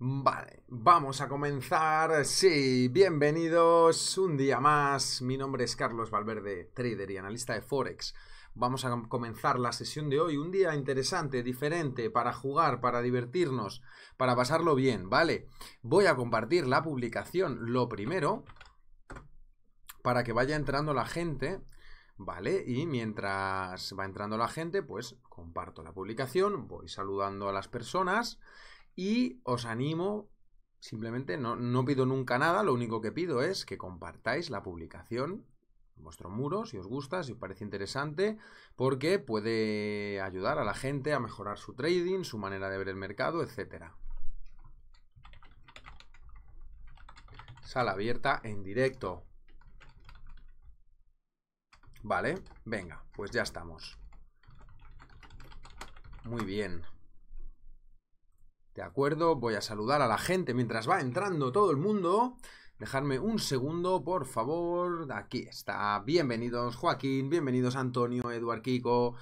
Vale, vamos a comenzar. Sí, bienvenidos un día más. Mi nombre es Carlos Valverde, trader y analista de Forex. Vamos a comenzar la sesión de hoy, un día interesante, diferente, para jugar, para divertirnos, para pasarlo bien, ¿vale? Voy a compartir la publicación, lo primero, para que vaya entrando la gente. ¿vale? Y mientras va entrando la gente, pues comparto la publicación, voy saludando a las personas y os animo, simplemente no, pido nunca nada, lo único que pido es que compartáis la publicación en vuestro muro, si os gusta, si os parece interesante, porque puede ayudar a la gente a mejorar su trading, su manera de ver el mercado, etcétera. Sala abierta en directo. Vale, venga, pues ya estamos. Muy bien. De acuerdo, voy a saludar a la gente mientras va entrando todo el mundo. Dejadme un segundo, por favor. Aquí está. Bienvenidos Joaquín, bienvenidos Antonio, Eduard Kiko.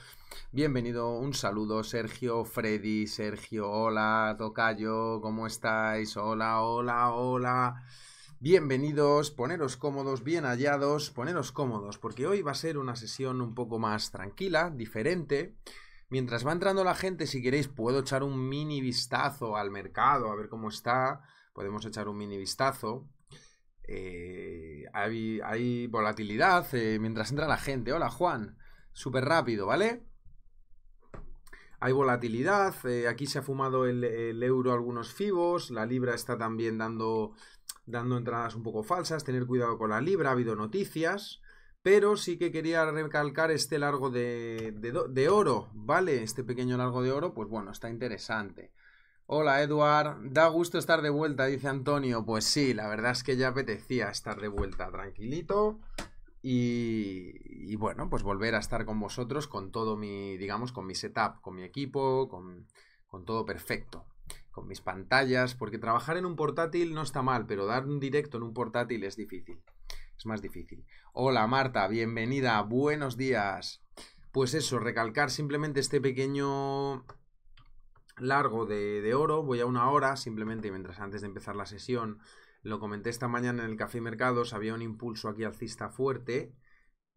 Bienvenido, un saludo Sergio, Freddy, Sergio, hola, Tocayo, ¿cómo estáis? Hola, hola, hola. Bienvenidos, poneros cómodos, bien hallados, poneros cómodos, porque hoy va a ser una sesión un poco más tranquila, diferente. Mientras va entrando la gente, si queréis, puedo echar un mini vistazo al mercado, a ver cómo está. Podemos echar un mini vistazo. Eh, hay, volatilidad eh, mientras entra la gente. Hola, Juan. Súper rápido, ¿vale? Hay volatilidad. Eh, aquí se ha fumado el, euro algunos fibos. La libra está también dando, dando entradas un poco falsas. Tener cuidado con la libra. Ha habido noticias pero sí que quería recalcar este largo de, oro, ¿vale? Este pequeño largo de oro, pues bueno, está interesante. Hola, Eduard. Da gusto estar de vuelta, dice Antonio. Pues sí, la verdad es que ya apetecía estar de vuelta, tranquilito. Y, bueno, pues volver a estar con vosotros con todo mi, digamos, con mi setup, con mi equipo, con, con todo perfecto con mis pantallas, porque trabajar en un portátil no está mal, pero dar un directo en un portátil es difícil más difícil. Hola Marta, bienvenida, buenos días. Pues eso, recalcar simplemente este pequeño largo de, oro, voy a una hora, simplemente mientras antes de empezar la sesión, lo comenté esta mañana en el Café Mercados, había un impulso aquí alcista fuerte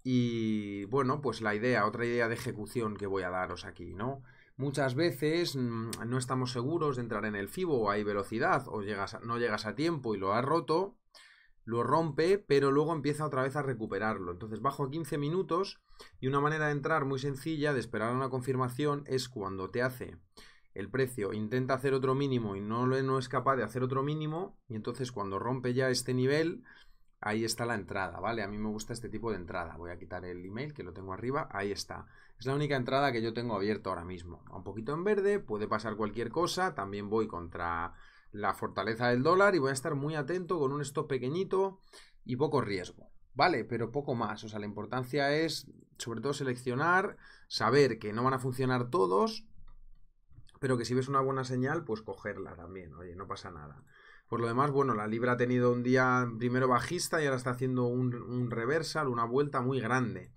y bueno, pues la idea, otra idea de ejecución que voy a daros aquí, ¿no? Muchas veces mm, no estamos seguros de entrar en el FIBO, hay velocidad o llegas, no llegas a tiempo y lo has roto lo rompe, pero luego empieza otra vez a recuperarlo. Entonces bajo a 15 minutos y una manera de entrar muy sencilla, de esperar una confirmación, es cuando te hace el precio, intenta hacer otro mínimo y no, no es capaz de hacer otro mínimo, y entonces cuando rompe ya este nivel, ahí está la entrada, ¿vale? A mí me gusta este tipo de entrada. Voy a quitar el email que lo tengo arriba, ahí está. Es la única entrada que yo tengo abierta ahora mismo. Un poquito en verde, puede pasar cualquier cosa, también voy contra la fortaleza del dólar y voy a estar muy atento con un stop pequeñito y poco riesgo. Vale, pero poco más. O sea, la importancia es sobre todo seleccionar, saber que no van a funcionar todos, pero que si ves una buena señal, pues cogerla también. Oye, no pasa nada. Por lo demás, bueno, la Libra ha tenido un día primero bajista y ahora está haciendo un, reversal, una vuelta muy grande.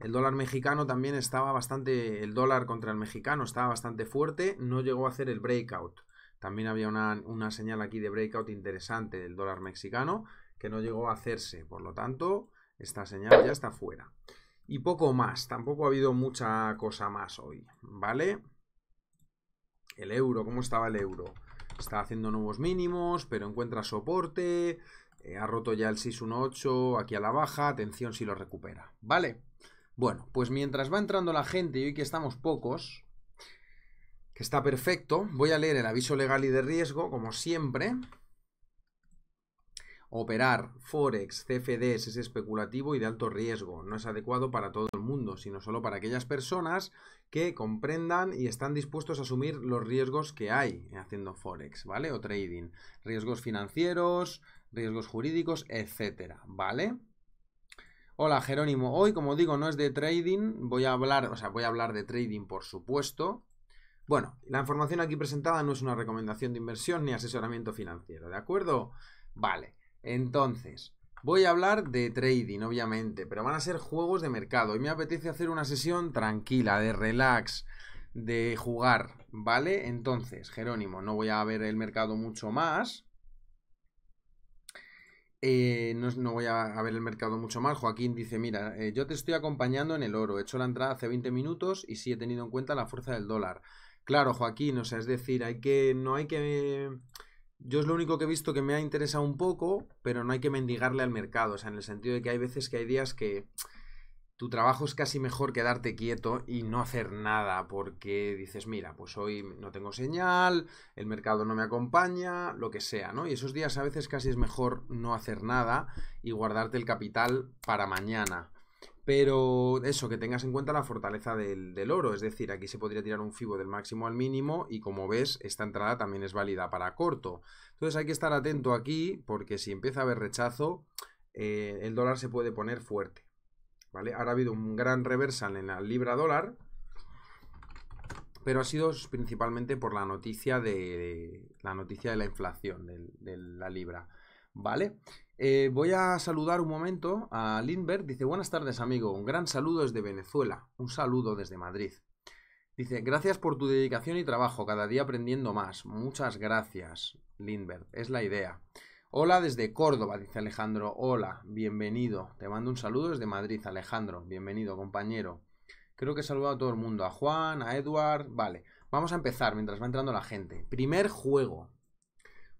El dólar mexicano también estaba bastante, el dólar contra el mexicano estaba bastante fuerte, no llegó a hacer el breakout. También había una, señal aquí de breakout interesante del dólar mexicano que no llegó a hacerse. Por lo tanto, esta señal ya está fuera. Y poco más, tampoco ha habido mucha cosa más hoy, ¿vale? El euro, ¿cómo estaba el euro? Está haciendo nuevos mínimos, pero encuentra soporte, eh, ha roto ya el 618 aquí a la baja, atención si lo recupera, ¿vale? Bueno, pues mientras va entrando la gente y hoy que estamos pocos, que está perfecto. Voy a leer el aviso legal y de riesgo, como siempre. Operar Forex, CFDs es especulativo y de alto riesgo. No es adecuado para todo el mundo, sino solo para aquellas personas que comprendan y están dispuestos a asumir los riesgos que hay haciendo Forex, ¿vale? O trading. Riesgos financieros, riesgos jurídicos, etcétera, ¿vale? Hola Jerónimo, hoy como digo no es de trading, voy a hablar, o sea, voy a hablar de trading por supuesto, bueno, la información aquí presentada no es una recomendación de inversión ni asesoramiento financiero, ¿de acuerdo? Vale, entonces, voy a hablar de trading, obviamente, pero van a ser juegos de mercado y me apetece hacer una sesión tranquila, de relax, de jugar, ¿vale? Entonces, Jerónimo, no voy a ver el mercado mucho más, eh, no, voy a, ver el mercado mucho más. Joaquín dice, mira, eh, yo te estoy acompañando en el oro. He hecho la entrada hace 20 minutos y sí he tenido en cuenta la fuerza del dólar. Claro, Joaquín, o sea, es decir, hay que, no hay que... Yo es lo único que he visto que me ha interesado un poco, pero no hay que mendigarle al mercado, o sea, en el sentido de que hay veces que hay días que tu trabajo es casi mejor quedarte quieto y no hacer nada, porque dices, mira, pues hoy no tengo señal, el mercado no me acompaña, lo que sea, ¿no? Y esos días a veces casi es mejor no hacer nada y guardarte el capital para mañana. Pero eso, que tengas en cuenta la fortaleza del, oro. Es decir, aquí se podría tirar un fibo del máximo al mínimo y como ves, esta entrada también es válida para corto. Entonces hay que estar atento aquí porque si empieza a haber rechazo, eh, el dólar se puede poner fuerte. ¿Vale? Ahora ha habido un gran reversal en la libra dólar, pero ha sido principalmente por la noticia de, la noticia de la inflación de la libra, ¿vale? Eh, voy a saludar un momento a Lindbergh. Dice, buenas tardes amigo, un gran saludo desde Venezuela, un saludo desde Madrid. Dice, gracias por tu dedicación y trabajo, cada día aprendiendo más. Muchas gracias, Lindbergh, es la idea. Hola desde Córdoba, dice Alejandro. Hola, bienvenido. Te mando un saludo desde Madrid, Alejandro. Bienvenido, compañero. Creo que he saludado a todo el mundo, a Juan, a Edward. Vale, vamos a empezar mientras va entrando la gente. Primer juego,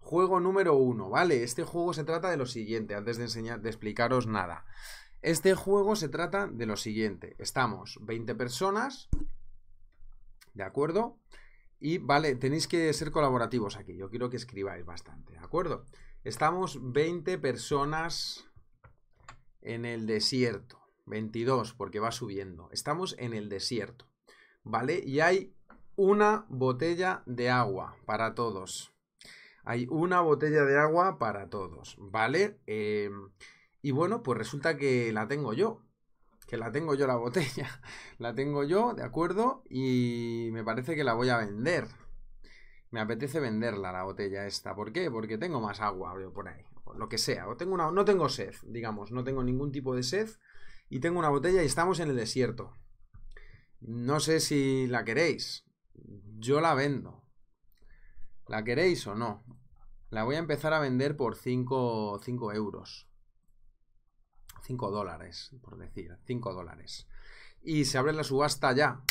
Juego número uno, ¿vale? Este juego se trata de lo siguiente, antes de, enseñar, de explicaros nada. Este juego se trata de lo siguiente. Estamos 20 personas, ¿de acuerdo? Y vale, tenéis que ser colaborativos aquí. Yo quiero que escribáis bastante, ¿de acuerdo? Estamos 20 personas en el desierto. 22, porque va subiendo. Estamos en el desierto, ¿vale? Y hay una botella de agua para todos. Hay una botella de agua para todos, ¿vale? Em, y bueno, pues resulta que la tengo yo. Que la tengo yo la botella. La tengo yo, ¿de acuerdo? Y me parece que la voy a vender. Me apetece venderla la botella esta. ¿Por qué? Porque tengo más agua, por ahí. lo que sea. O tengo no tengo sed, digamos. No tengo ningún tipo de sed. Y tengo una botella y estamos en el desierto. No sé si la queréis. Yo la vendo. ¿La queréis o no? La voy a empezar a vender por 5, euros. 5 dólares, por decir. 5 dólares. Y se abre la subasta ya.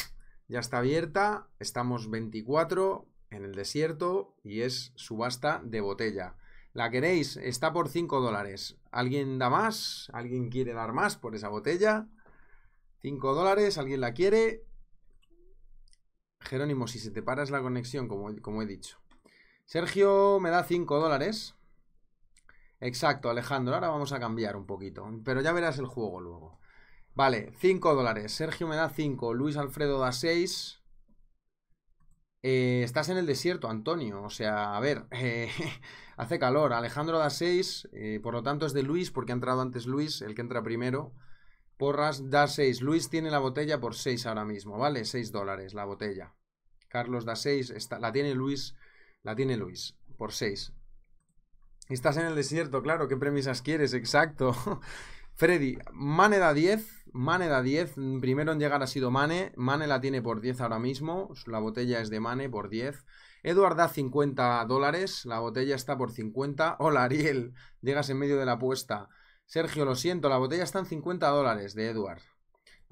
Ya está abierta. Estamos 24 en el desierto y es subasta de botella. La queréis, está por 5 dólares. ¿Alguien da más? ¿Alguien quiere dar más por esa botella? 5 dólares, ¿alguien la quiere? Jerónimo, si se te paras la conexión, como, como he dicho. Sergio me da 5 dólares. Exacto, Alejandro. Ahora vamos a cambiar un poquito. Pero ya verás el juego luego. Vale, 5 dólares. Sergio me da 5. Luis Alfredo da 6. Eh, estás en el desierto, Antonio. O sea, a ver, eh, hace calor. Alejandro da 6. Eh, por lo tanto, es de Luis, porque ha entrado antes Luis, el que entra primero. Porras da 6. Luis tiene la botella por 6 ahora mismo, ¿vale? 6 dólares la botella. Carlos da 6. La tiene Luis la tiene Luis, por 6. Estás en el desierto, claro, ¿qué premisas quieres? Exacto. Freddy, Mane da 10, Mane da 10, primero en llegar ha sido Mane, Mane la tiene por 10 ahora mismo, la botella es de Mane por 10. Edward da 50 dólares, la botella está por 50. Hola Ariel, llegas en medio de la apuesta. Sergio, lo siento, la botella está en 50 dólares de Edward.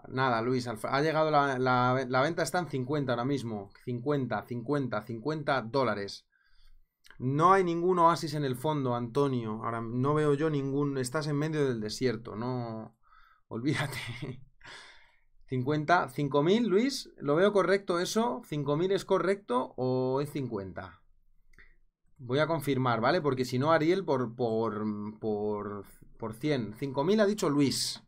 Nada, Luis, ha llegado la, la venta está en 50 ahora mismo. 50, 50, 50 dólares. No hay ningún oasis en el fondo, Antonio. Ahora no veo yo ningún. Estás en medio del desierto, no. Olvídate. 50, 5000, Luis. ¿Lo veo correcto eso? ¿5000 es correcto o es 50? Voy a confirmar, ¿vale? Porque si no, Ariel, por, por, por, por 100. 5000 ha dicho Luis.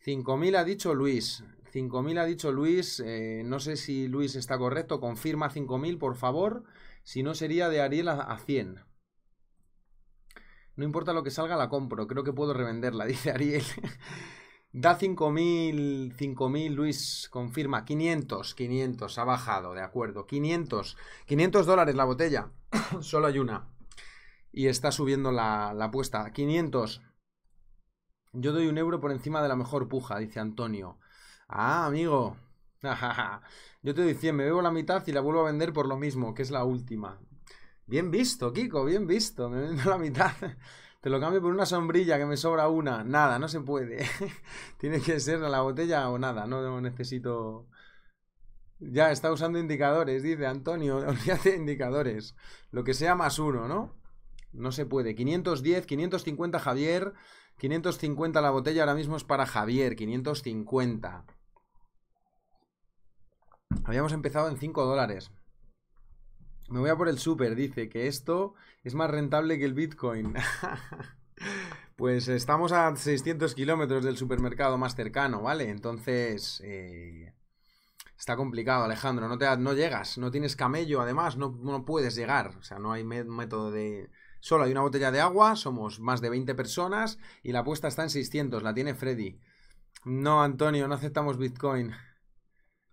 5000 ha dicho Luis. 5000 ha dicho Luis. Eh, no sé si Luis está correcto. Confirma 5000, por favor. Si no, sería de Ariel a, 100. No importa lo que salga, la compro. Creo que puedo revenderla, dice Ariel. da 5.000, 5.000, Luis, confirma. 500, 500, ha bajado, de acuerdo. 500, 500 dólares la botella. Solo hay una. Y está subiendo la, la apuesta. 500. Yo doy un euro por encima de la mejor puja, dice Antonio. Ah, amigo. Yo te doy 100, me bebo la mitad y la vuelvo a vender por lo mismo, que es la última. Bien visto, Kiko, bien visto. Me vendo la mitad. Te lo cambio por una sombrilla que me sobra una. Nada, no se puede. Tiene que ser la botella o nada. No necesito. Ya, está usando indicadores, dice Antonio. Olvídate de indicadores. Lo que sea más uno, ¿no? No se puede. 510, 550 Javier. 550 la botella ahora mismo es para Javier. 550. Habíamos empezado en 5 dólares. Me voy a por el super, dice que esto es más rentable que el Bitcoin. pues estamos a 600 kilómetros del supermercado más cercano, ¿vale? Entonces... Eh, está complicado, Alejandro. No, te, no llegas, no tienes camello, además, no, no puedes llegar. O sea, no hay método de... Solo hay una botella de agua, somos más de 20 personas y la apuesta está en 600, la tiene Freddy. No, Antonio, no aceptamos Bitcoin.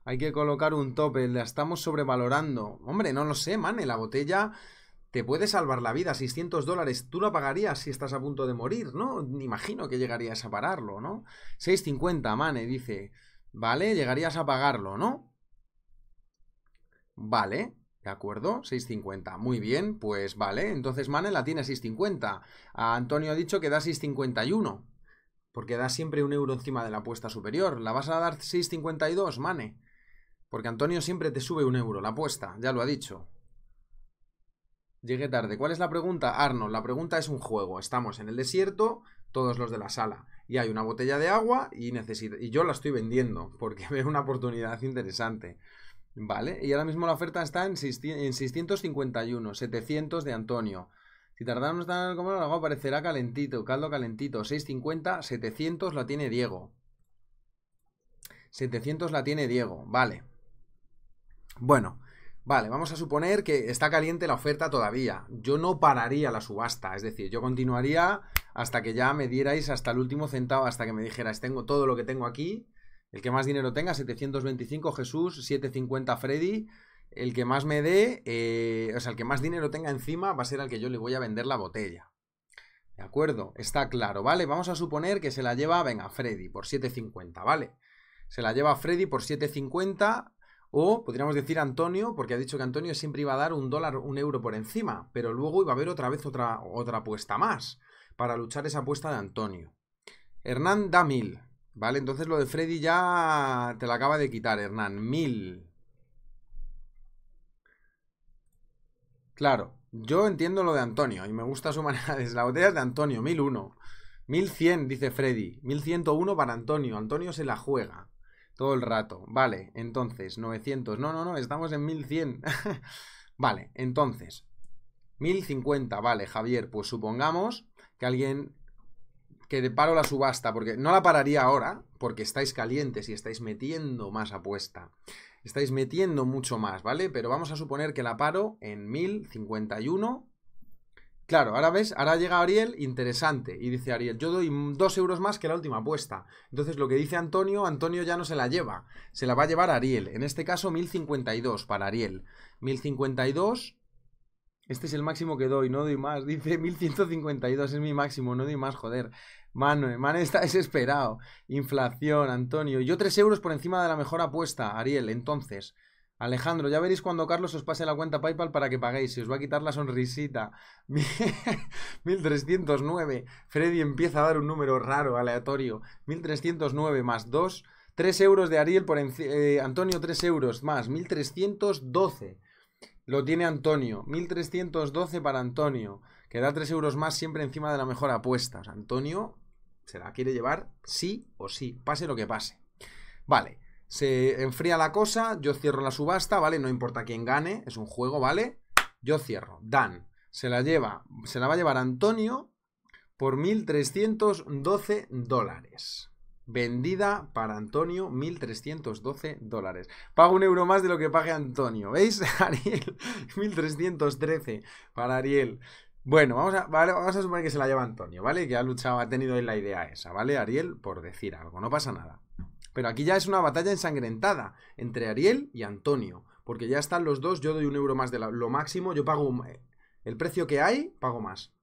Hay que colocar un tope, la estamos sobrevalorando. Hombre, no lo sé, mane, la botella te puede salvar la vida, 600 dólares, tú la pagarías si estás a punto de morir, ¿no? imagino que llegarías a pararlo, ¿no? 650, mane, dice, ¿vale? Llegarías a pagarlo, ¿no? Vale, ¿de acuerdo? 650, muy bien, pues vale, entonces mane la tiene 650. A Antonio ha dicho que da 651, porque da siempre un euro encima de la apuesta superior. ¿La vas a dar 652, mane? Porque Antonio siempre te sube un euro, la apuesta, ya lo ha dicho. Llegué tarde. ¿Cuál es la pregunta? Arno, la pregunta es un juego. Estamos en el desierto, todos los de la sala. Y hay una botella de agua y, necesito, y yo la estoy vendiendo porque veo una oportunidad interesante. Vale, y ahora mismo la oferta está en, 651, 700 de Antonio. Si tardamos tan el agua aparecerá calentito, caldo calentito. 650, 700 la tiene Diego. 700 la tiene Diego, vale. Bueno, vale, vamos a suponer que está caliente la oferta todavía. Yo no pararía la subasta, es decir, yo continuaría hasta que ya me dierais hasta el último centavo, hasta que me dijeras, tengo todo lo que tengo aquí, el que más dinero tenga, 725 Jesús, 750 Freddy, el que más me dé, eh, o sea, el que más dinero tenga encima va a ser al que yo le voy a vender la botella. ¿De acuerdo? Está claro, ¿vale? Vamos a suponer que se la lleva, venga, Freddy por 750, ¿vale? Se la lleva Freddy por 750 o podríamos decir Antonio, porque ha dicho que Antonio siempre iba a dar un dólar, un euro por encima, pero luego iba a haber otra vez otra, otra apuesta más para luchar esa apuesta de Antonio. Hernán da mil, ¿vale? Entonces lo de Freddy ya te la acaba de quitar, Hernán. Mil. Claro, yo entiendo lo de Antonio y me gusta su manera. La botella de Antonio, mil 1100, dice Freddy. uno para Antonio. Antonio se la juega todo el rato. Vale, entonces, 900. No, no, no, estamos en 1100. vale, entonces, 1050. Vale, Javier, pues supongamos que alguien que de paro la subasta, porque no la pararía ahora, porque estáis calientes y estáis metiendo más apuesta. Estáis metiendo mucho más, ¿vale? Pero vamos a suponer que la paro en 1051 Claro, ahora ves, ahora llega Ariel, interesante, y dice Ariel, yo doy dos euros más que la última apuesta. Entonces lo que dice Antonio, Antonio ya no se la lleva, se la va a llevar Ariel. En este caso, 1052 para Ariel. 1052, este es el máximo que doy, no doy más. Dice 1152, es mi máximo, no doy más, joder. Mano, man está desesperado. Inflación, Antonio. Yo tres euros por encima de la mejor apuesta, Ariel, entonces. Alejandro, ya veréis cuando Carlos os pase la cuenta PayPal para que paguéis. Se os va a quitar la sonrisita. 1309. Freddy empieza a dar un número raro, aleatorio. 1309 más 2. 3 euros de Ariel por eh, Antonio, 3 euros más. 1312. Lo tiene Antonio. 1312 para Antonio. Que da 3 euros más siempre encima de la mejor apuesta. Antonio se la quiere llevar sí o sí. Pase lo que pase. Vale. Se enfría la cosa, yo cierro la subasta, ¿vale? No importa quién gane, es un juego, ¿vale? Yo cierro. Dan. Se la lleva, se la va a llevar Antonio por 1.312 dólares. Vendida para Antonio, 1.312 dólares. Pago un euro más de lo que pague Antonio. ¿Veis? Ariel, 1.313 para Ariel. Bueno, vamos a, vamos a suponer que se la lleva Antonio, ¿vale? Que ha luchado, ha tenido ahí la idea esa, ¿vale? Ariel, por decir algo, no pasa nada. Pero aquí ya es una batalla ensangrentada entre Ariel y Antonio. Porque ya están los dos, yo doy un euro más de lo máximo, yo pago eh, el precio que hay, pago más.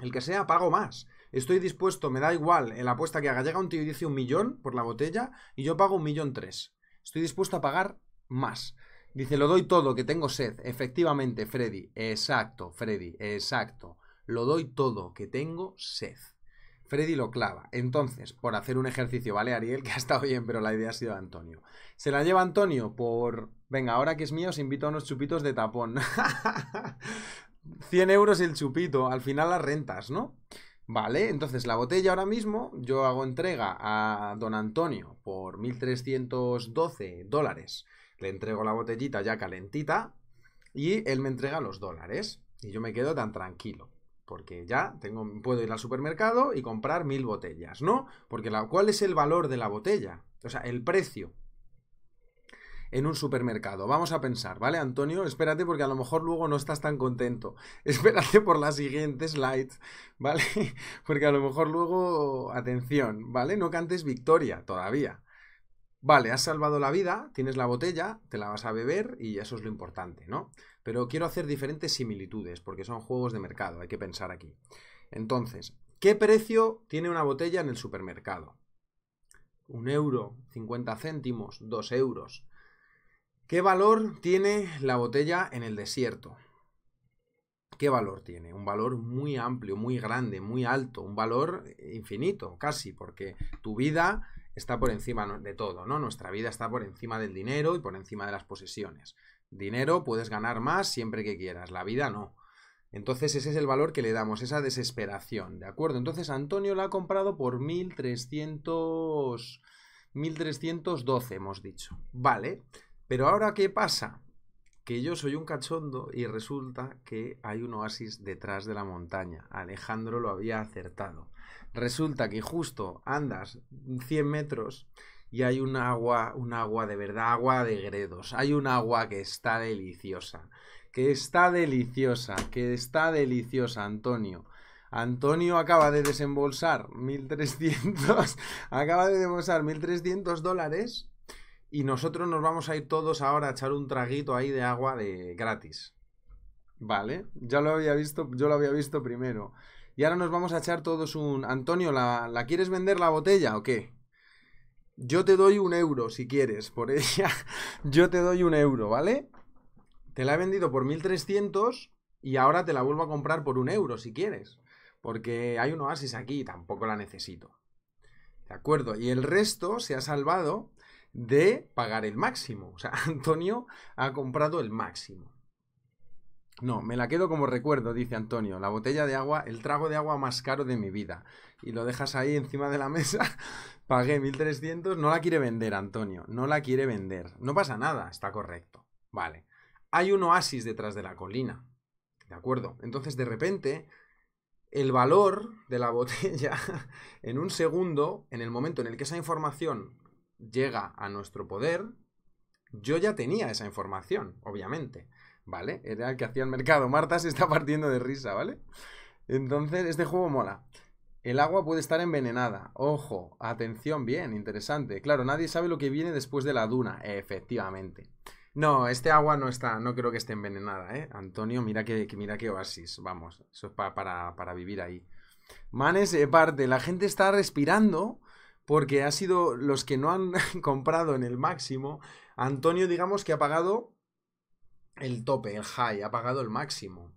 El que sea, pago más. Estoy dispuesto, me da igual en la apuesta que haga. Llega un tío y dice un millón por la botella y yo pago un millón tres. Estoy dispuesto a pagar más. Dice, lo doy todo, que tengo sed. Efectivamente, Freddy. Exacto, Freddy, exacto. Lo doy todo, que tengo sed. Freddy lo clava. Entonces, por hacer un ejercicio, ¿vale, Ariel? Que ha estado bien, pero la idea ha sido Antonio. Se la lleva Antonio por... Venga, ahora que es mío, os invito a unos chupitos de tapón. 100 euros el chupito. Al final las rentas, ¿no? Vale, entonces la botella ahora mismo yo hago entrega a don Antonio por 1.312 dólares. Le entrego la botellita ya calentita y él me entrega los dólares. Y yo me quedo tan tranquilo. Porque ya tengo, puedo ir al supermercado y comprar mil botellas, ¿no? Porque ¿cuál es el valor de la botella? O sea, el precio en un supermercado. Vamos a pensar, ¿vale, Antonio? Espérate porque a lo mejor luego no estás tan contento. Espérate por la siguiente slide, ¿vale? Porque a lo mejor luego, atención, ¿vale? No cantes victoria todavía. Vale, has salvado la vida, tienes la botella, te la vas a beber y eso es lo importante, ¿no? Pero quiero hacer diferentes similitudes, porque son juegos de mercado, hay que pensar aquí. Entonces, ¿qué precio tiene una botella en el supermercado? Un euro, ¿Cincuenta céntimos, dos euros. ¿Qué valor tiene la botella en el desierto? ¿Qué valor tiene? Un valor muy amplio, muy grande, muy alto, un valor infinito, casi, porque tu vida está por encima de todo, ¿no? Nuestra vida está por encima del dinero y por encima de las posesiones. Dinero puedes ganar más siempre que quieras, la vida no. Entonces ese es el valor que le damos, esa desesperación, ¿de acuerdo? Entonces Antonio la ha comprado por 1300... 1312 hemos dicho. Vale, pero ahora ¿qué pasa? Que yo soy un cachondo y resulta que hay un oasis detrás de la montaña. Alejandro lo había acertado. Resulta que justo andas 100 metros y hay un agua, un agua de verdad, agua de gredos. Hay un agua que está deliciosa, que está deliciosa, que está deliciosa, Antonio. Antonio acaba de desembolsar 1.300, acaba de desembolsar 1.300 dólares y nosotros nos vamos a ir todos ahora a echar un traguito ahí de agua de gratis. Vale, ya lo había visto, yo lo había visto primero. Y ahora nos vamos a echar todos un... Antonio, ¿la, ¿la quieres vender la botella o qué? Yo te doy un euro si quieres por ella. Yo te doy un euro, ¿vale? Te la he vendido por 1300 y ahora te la vuelvo a comprar por un euro si quieres. Porque hay un oasis aquí y tampoco la necesito. ¿De acuerdo? Y el resto se ha salvado de pagar el máximo. O sea, Antonio ha comprado el máximo. No, me la quedo como recuerdo, dice Antonio. La botella de agua, el trago de agua más caro de mi vida. Y lo dejas ahí encima de la mesa. Pagué 1300. No la quiere vender, Antonio. No la quiere vender. No pasa nada, está correcto. Vale. Hay un oasis detrás de la colina. ¿De acuerdo? Entonces, de repente, el valor de la botella, en un segundo, en el momento en el que esa información llega a nuestro poder, yo ya tenía esa información, obviamente. ¿vale? Era el que hacía el mercado. Marta se está partiendo de risa, ¿vale? Entonces, este juego mola. El agua puede estar envenenada. Ojo, atención, bien, interesante. Claro, nadie sabe lo que viene después de la duna, efectivamente. No, este agua no está, no creo que esté envenenada, ¿eh? Antonio, mira que, mira qué oasis, vamos, eso es para, vivir ahí. Manes eh, parte, la gente está respirando porque ha sido los que no han comprado en el máximo. Antonio, digamos que ha pagado el tope, el high, ha pagado el máximo.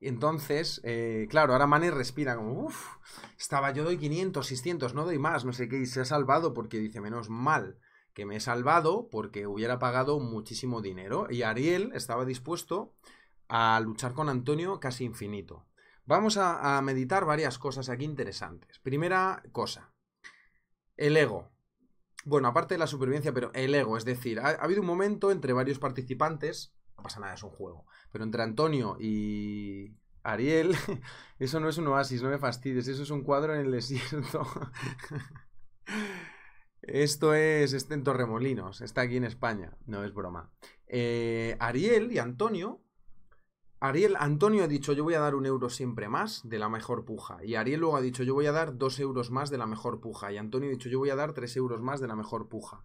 Entonces, eh, claro, ahora Mane respira como, uff, estaba yo doy 500, 600, no doy más, no sé qué, y se ha salvado porque dice, menos mal que me he salvado porque hubiera pagado muchísimo dinero. Y Ariel estaba dispuesto a luchar con Antonio casi infinito. Vamos a, meditar varias cosas aquí interesantes. Primera cosa, el ego. Bueno, aparte de la supervivencia, pero el ego, es decir, ha habido un momento entre varios participantes no pasa nada, es un juego. Pero entre Antonio y Ariel, eso no es un oasis, no me fastidies, eso es un cuadro en el desierto. Esto es este en Torremolinos, está aquí en España, no es broma. Eh, Ariel y Antonio. Ariel, Antonio ha dicho, yo voy a dar un euro siempre más de la mejor puja. Y Ariel luego ha dicho, yo voy a dar dos euros más de la mejor puja. Y Antonio ha dicho, yo voy a dar tres euros más de la mejor puja.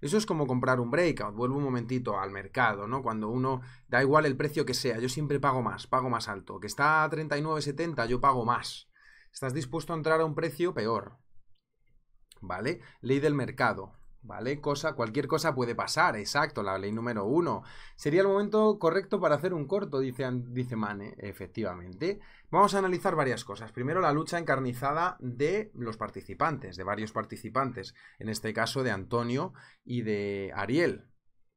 Eso es como comprar un breakout. Vuelvo un momentito al mercado, ¿no? Cuando uno, da igual el precio que sea, yo siempre pago más, pago más alto. Que está a 39,70, yo pago más. Estás dispuesto a entrar a un precio peor. ¿Vale? Ley del mercado. ¿vale? Cosa, cualquier cosa puede pasar, exacto, la ley número uno. Sería el momento correcto para hacer un corto, dice, dice Mane, efectivamente. Vamos a analizar varias cosas. Primero, la lucha encarnizada de los participantes, de varios participantes, en este caso de Antonio y de Ariel,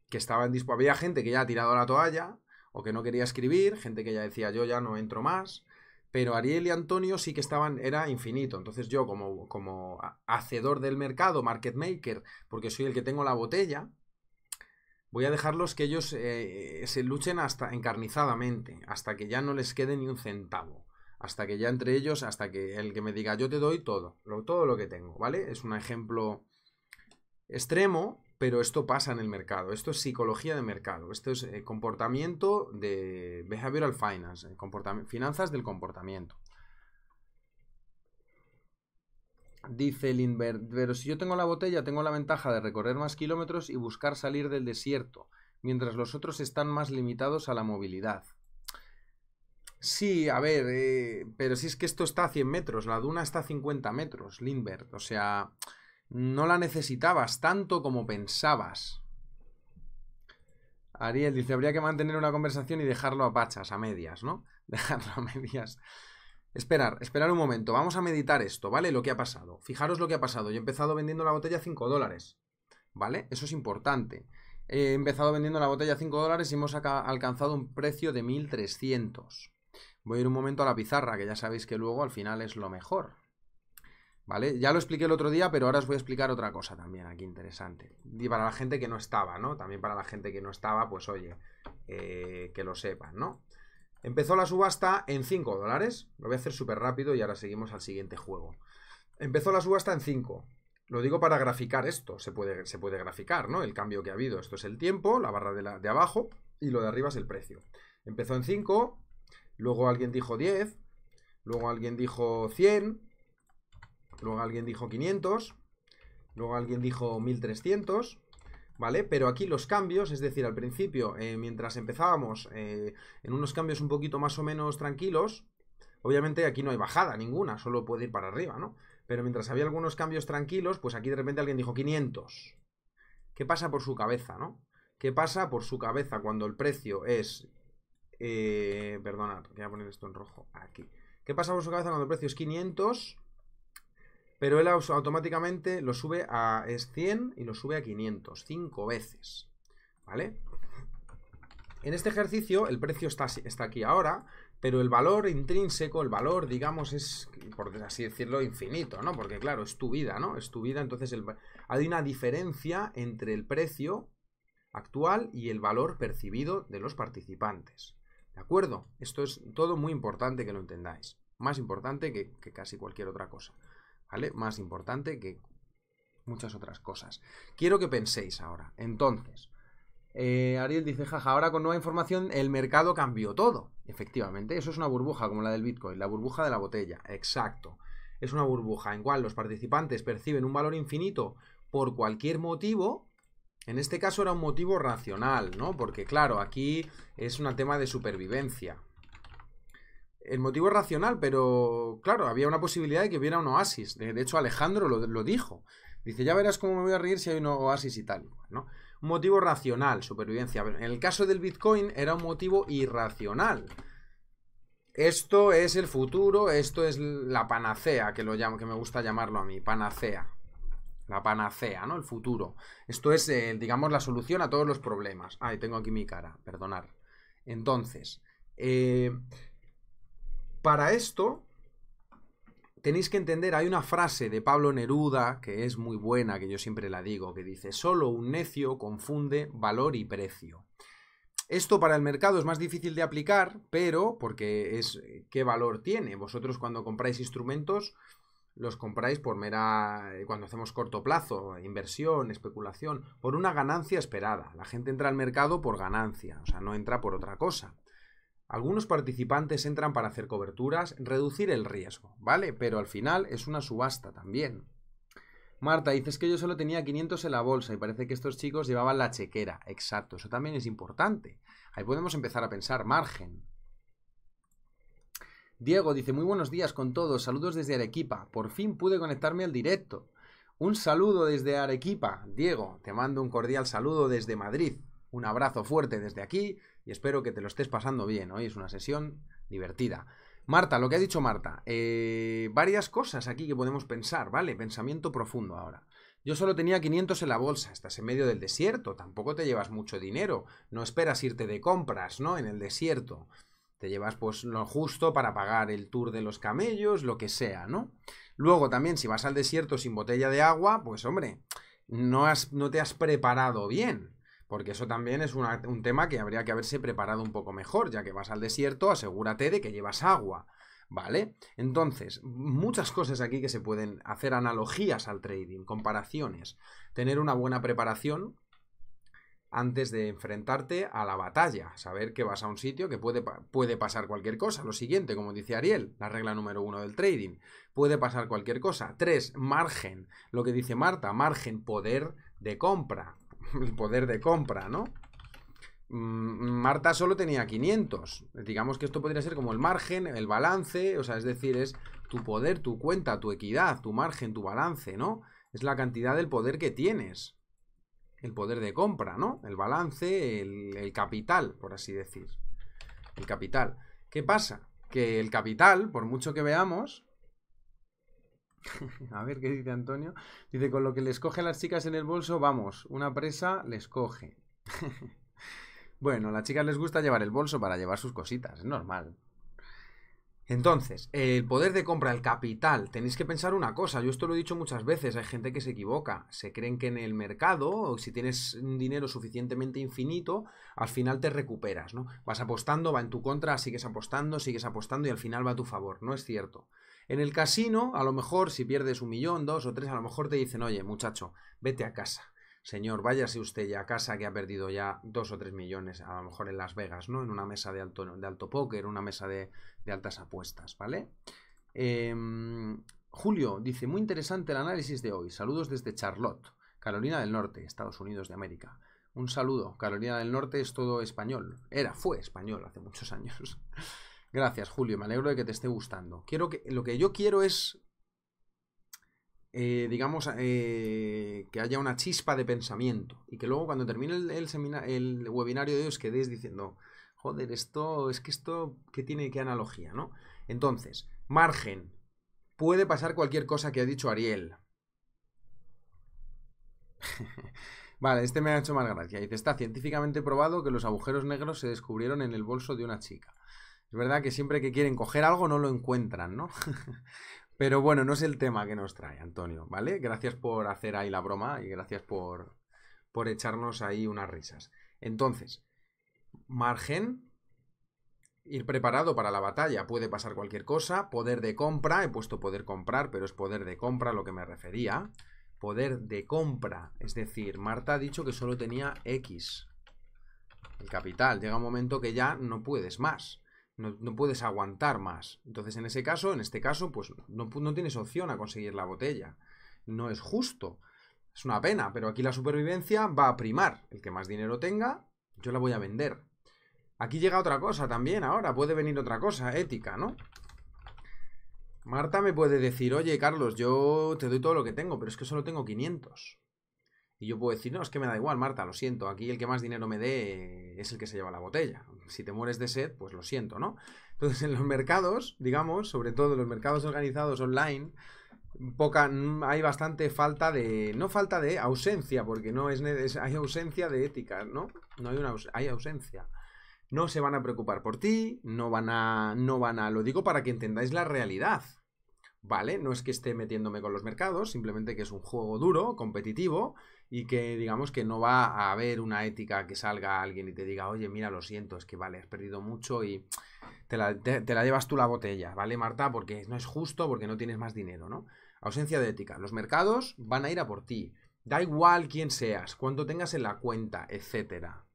que estaban dispuestos. Había gente que ya ha tirado la toalla o que no quería escribir, gente que ya decía yo ya no entro más pero Ariel y Antonio sí que estaban, era infinito. Entonces yo como, como hacedor del mercado, market maker, porque soy el que tengo la botella, voy a dejarlos que ellos eh, se luchen hasta encarnizadamente, hasta que ya no les quede ni un centavo. Hasta que ya entre ellos, hasta que el que me diga yo te doy todo, lo, todo lo que tengo, ¿vale? Es un ejemplo extremo, pero esto pasa en el mercado. Esto es psicología de mercado. Esto es eh, comportamiento de behavioral finance, eh, finanzas del comportamiento. Dice Lindbergh, pero si yo tengo la botella, tengo la ventaja de recorrer más kilómetros y buscar salir del desierto, mientras los otros están más limitados a la movilidad. Sí, a ver, eh, pero si es que esto está a 100 metros, la duna está a 50 metros, Lindbergh. O sea, no la necesitabas tanto como pensabas. Ariel dice, habría que mantener una conversación y dejarlo a pachas, a medias, ¿no? Dejarlo a medias. Esperar, esperar un momento. Vamos a meditar esto, ¿vale? Lo que ha pasado. Fijaros lo que ha pasado. Yo he empezado vendiendo la botella a 5 dólares, ¿vale? Eso es importante. He empezado vendiendo la botella a 5 dólares y hemos alcanzado un precio de 1300. Voy a ir un momento a la pizarra, que ya sabéis que luego al final es lo mejor. ¿vale? Ya lo expliqué el otro día, pero ahora os voy a explicar otra cosa también aquí interesante. Y para la gente que no estaba, ¿no? También para la gente que no estaba, pues oye, eh, que lo sepan, ¿no? Empezó la subasta en 5 dólares. Lo voy a hacer súper rápido y ahora seguimos al siguiente juego. Empezó la subasta en 5. Lo digo para graficar esto. Se puede, se puede, graficar, ¿no? El cambio que ha habido. Esto es el tiempo, la barra de, la, de abajo y lo de arriba es el precio. Empezó en 5, luego alguien dijo 10, luego alguien dijo 100, Luego alguien dijo 500. Luego alguien dijo 1300. ¿Vale? Pero aquí los cambios, es decir, al principio, eh, mientras empezábamos eh, en unos cambios un poquito más o menos tranquilos, obviamente aquí no hay bajada ninguna, solo puede ir para arriba, ¿no? Pero mientras había algunos cambios tranquilos, pues aquí de repente alguien dijo 500. ¿Qué pasa por su cabeza, no? ¿Qué pasa por su cabeza cuando el precio es... Eh, voy a poner esto en rojo aquí. ¿Qué pasa por su cabeza cuando el precio es 500 pero él automáticamente lo sube a 100 y lo sube a 500, 5 veces. ¿Vale? En este ejercicio el precio está, está aquí ahora, pero el valor intrínseco, el valor, digamos, es, por así decirlo, infinito, ¿no? Porque claro, es tu vida, ¿no? Es tu vida, entonces hay una diferencia entre el precio actual y el valor percibido de los participantes. ¿De acuerdo? Esto es todo muy importante que lo entendáis. Más importante que casi cualquier otra cosa. Más importante que muchas otras cosas. Quiero que penséis ahora. Entonces, eh, Ariel dice, jaja, ahora con nueva información el mercado cambió todo. Efectivamente, eso es una burbuja como la del Bitcoin, la burbuja de la botella, exacto. Es una burbuja en cual los participantes perciben un valor infinito por cualquier motivo. En este caso era un motivo racional, ¿no? Porque claro, aquí es un tema de supervivencia, el motivo es racional, pero claro, había una posibilidad de que hubiera un oasis. De, hecho, Alejandro lo, lo, dijo. Dice, ya verás cómo me voy a reír si hay un oasis y tal. ¿no? Un motivo racional, supervivencia. En el caso del Bitcoin era un motivo irracional. Esto es el futuro, esto es la panacea, que, lo que me gusta llamarlo a mí, panacea. La panacea, ¿no? El futuro. Esto es, eh, digamos, la solución a todos los problemas. Ahí tengo aquí mi cara, perdonar. Entonces, eh, para esto, tenéis que entender, hay una frase de Pablo Neruda que es muy buena, que yo siempre la digo, que dice, solo un necio confunde valor y precio. Esto para el mercado es más difícil de aplicar, pero porque es qué valor tiene. Vosotros cuando compráis instrumentos, los compráis por mera, cuando hacemos corto plazo, inversión, especulación, por una ganancia esperada. La gente entra al mercado por ganancia, o sea, no entra por otra cosa. Algunos participantes entran para hacer coberturas, reducir el riesgo, ¿vale? Pero al final es una subasta también. Marta, dices que yo solo tenía 500 en la bolsa y parece que estos chicos llevaban la chequera. Exacto, eso también es importante. Ahí podemos empezar a pensar margen. Diego dice, muy buenos días con todos, saludos desde Arequipa. Por fin pude conectarme al directo. Un saludo desde Arequipa. Diego, te mando un cordial saludo desde Madrid. Un abrazo fuerte desde aquí y espero que te lo estés pasando bien. Hoy es una sesión divertida. Marta, lo que ha dicho Marta, eh, varias cosas aquí que podemos pensar, ¿vale? Pensamiento profundo ahora. Yo solo tenía 500 en la bolsa, estás en medio del desierto, tampoco te llevas mucho dinero, no esperas irte de compras, ¿no? En el desierto. Te llevas pues lo justo para pagar el tour de los camellos, lo que sea, ¿no? Luego también si vas al desierto sin botella de agua, pues hombre, no, has, no te has preparado bien. Porque eso también es un tema que habría que haberse preparado un poco mejor, ya que vas al desierto, asegúrate de que llevas agua. ¿Vale? Entonces, muchas cosas aquí que se pueden hacer analogías al trading, comparaciones, tener una buena preparación antes de enfrentarte a la batalla, saber que vas a un sitio que puede, puede pasar cualquier cosa. Lo siguiente, como dice Ariel, la regla número uno del trading, puede pasar cualquier cosa. Tres, margen, lo que dice Marta, margen, poder de compra. el poder de compra, ¿no? Mm, Marta solo tenía 500. Digamos que esto podría ser como el margen, el balance, o sea, es decir, es tu poder, tu cuenta, tu equidad, tu margen, tu balance, ¿no? Es la cantidad del poder que tienes. El poder de compra, ¿no? El balance, el, capital, por así decir. El capital. ¿Qué pasa? Que el capital, por mucho que veamos, a ver qué dice Antonio. Dice, con lo que les coge a las chicas en el bolso, vamos, una presa les coge. bueno, a las chicas les gusta llevar el bolso para llevar sus cositas, es normal. Entonces, el poder de compra, el capital, tenéis que pensar una cosa, yo esto lo he dicho muchas veces, hay gente que se equivoca, se creen que en el mercado, si tienes dinero suficientemente infinito, al final te recuperas, ¿no? Vas apostando, va en tu contra, sigues apostando, sigues apostando y al final va a tu favor, no es cierto. En el casino, a lo mejor, si pierdes un millón, dos o tres, a lo mejor te dicen, oye, muchacho, vete a casa. Señor, váyase usted ya a casa que ha perdido ya dos o tres millones, a lo mejor en Las Vegas, ¿no? En una mesa de alto, de alto póker, una mesa de, altas apuestas, ¿vale? Em, Julio dice, muy interesante el análisis de hoy. Saludos desde Charlotte, Carolina del Norte, Estados Unidos de América. Un saludo. Carolina del Norte es todo español. Era, fue español hace muchos años. Gracias, Julio. Me alegro de que te esté gustando. Quiero que, lo que yo quiero es, eh, digamos, eh, que haya una chispa de pensamiento. Y que luego cuando termine el, el, el webinario de hoy os quedéis diciendo, joder, esto, es que esto, que tiene que analogía, no? Entonces, margen. Puede pasar cualquier cosa que ha dicho Ariel. vale, este me ha hecho más gracia. Dice, está científicamente probado que los agujeros negros se descubrieron en el bolso de una chica. Es verdad que siempre que quieren coger algo no lo encuentran, ¿no? Pero bueno, no es el tema que nos trae, Antonio, ¿vale? Gracias por hacer ahí la broma y gracias por, echarnos ahí unas risas. Entonces, margen, ir preparado para la batalla, puede pasar cualquier cosa, poder de compra, he puesto poder comprar, pero es poder de compra lo que me refería, poder de compra, es decir, Marta ha dicho que solo tenía X, el capital, llega un momento que ya no puedes más. No, puedes aguantar más. Entonces, en ese caso, en este caso, pues no, no tienes opción a conseguir la botella. No es justo. Es una pena, pero aquí la supervivencia va a primar. El que más dinero tenga, yo la voy a vender. Aquí llega otra cosa también ahora, puede venir otra cosa, ética, ¿no? Marta me puede decir, oye, Carlos, yo te doy todo lo que tengo, pero es que solo tengo 500. Y yo puedo decir, no, es que me da igual, Marta, lo siento, aquí el que más dinero me dé eh, es el que se lleva la botella. Si te mueres de sed, pues lo siento, ¿no? Entonces, en los mercados, digamos, sobre todo en los mercados organizados online, poca, mm, hay bastante falta de, no falta de ausencia, porque no es, hay ausencia de ética, ¿no? No hay una, hay ausencia. No se van a preocupar por ti, no van a, no van a, lo digo para que entendáis la realidad, ¿vale? No es que esté metiéndome con los mercados, simplemente que es un juego duro, competitivo, y que digamos que no va a haber una ética que salga alguien y te diga, oye, mira, lo siento, es que vale, has perdido mucho y te la, llevas tú la botella, ¿vale, Marta? Porque no es justo, porque no tienes más dinero, ¿no? Ausencia de ética. Los mercados van a ir a por ti. Da igual quién seas, cuánto tengas en la cuenta, etcétera.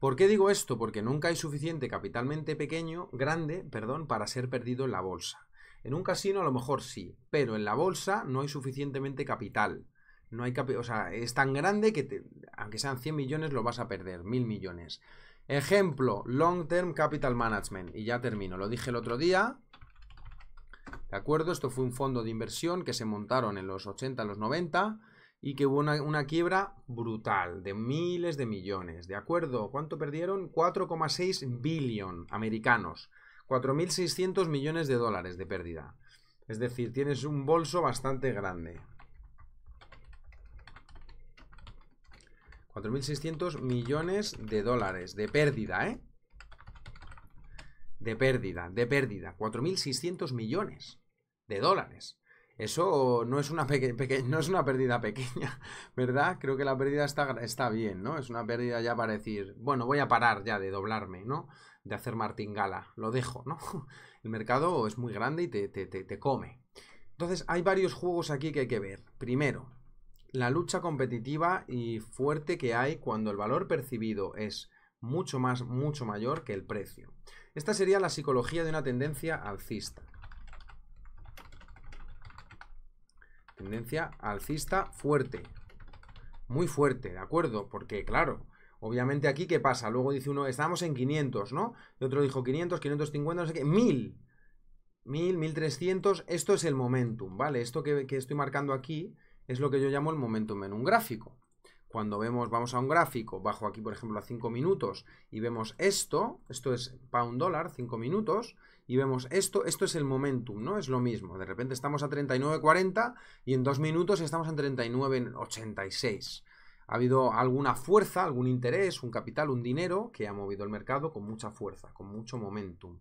¿Por qué digo esto? Porque nunca hay suficiente capitalmente pequeño, grande, perdón, para ser perdido en la bolsa. En un casino a lo mejor sí, pero en la bolsa no hay suficientemente capital. No hay o sea, es tan grande que aunque sean 100 millones lo vas a perder, 1000 millones. Ejemplo, Long Term Capital Management. Y ya termino, lo dije el otro día. ¿De acuerdo? Esto fue un fondo de inversión que se montaron en los 80, los 90 y que hubo una, quiebra brutal de miles de millones. ¿De acuerdo? ¿Cuánto perdieron? 4,6 billion americanos. 4.600 millones de dólares de pérdida. Es decir, tienes un bolso bastante grande. 4.600 millones de dólares de pérdida, ¿eh? De pérdida, de pérdida. 4.600 millones de dólares. Eso no es una, no es una pérdida pequeña, ¿verdad? Creo que la pérdida está, está bien, ¿no? Es una pérdida ya para decir, bueno, voy a parar ya de doblarme, ¿no? De hacer martingala, lo dejo, ¿no? El mercado es muy grande y te come. Entonces, hay varios juegos aquí que hay que ver. Primero, la lucha competitiva y fuerte que hay cuando el valor percibido es mucho más, mucho mayor que el precio. Esta sería la psicología de una tendencia alcista. tendencia alcista fuerte, muy fuerte, ¿de acuerdo? Porque, claro, obviamente aquí, ¿qué pasa? Luego dice uno, estamos en 500, ¿no? Y otro dijo 500, 550, no sé qué, 1000, 1000, 1300, esto es el momentum, ¿vale? Esto que, que estoy marcando aquí es lo que yo llamo el momentum en un gráfico. Cuando vemos, vamos a un gráfico, bajo aquí, por ejemplo, a 5 minutos y vemos esto, esto es pound dólar, 5 minutos, y vemos esto, esto es el momentum, ¿no? Es lo mismo, de repente estamos a 39.40 y en dos minutos estamos en 39.86. Ha habido alguna fuerza, algún interés, un capital, un dinero que ha movido el mercado con mucha fuerza, con mucho momentum.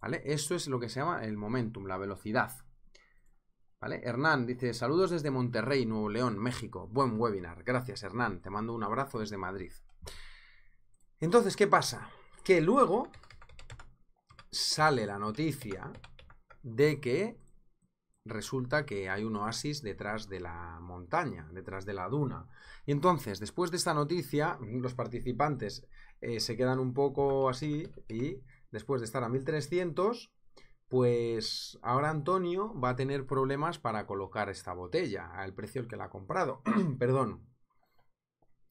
¿Vale? Esto es lo que se llama el momentum, la velocidad. ¿Vale? Hernán dice, saludos desde Monterrey, Nuevo León, México. Buen webinar. Gracias, Hernán. Te mando un abrazo desde Madrid. Entonces, ¿qué pasa? Que luego sale la noticia de que resulta que hay un oasis detrás de la montaña, detrás de la duna. Y entonces, después de esta noticia, los participantes eh, se quedan un poco así y después de estar a 1300, pues ahora Antonio va a tener problemas para colocar esta botella al precio al que la ha comprado. Perdón.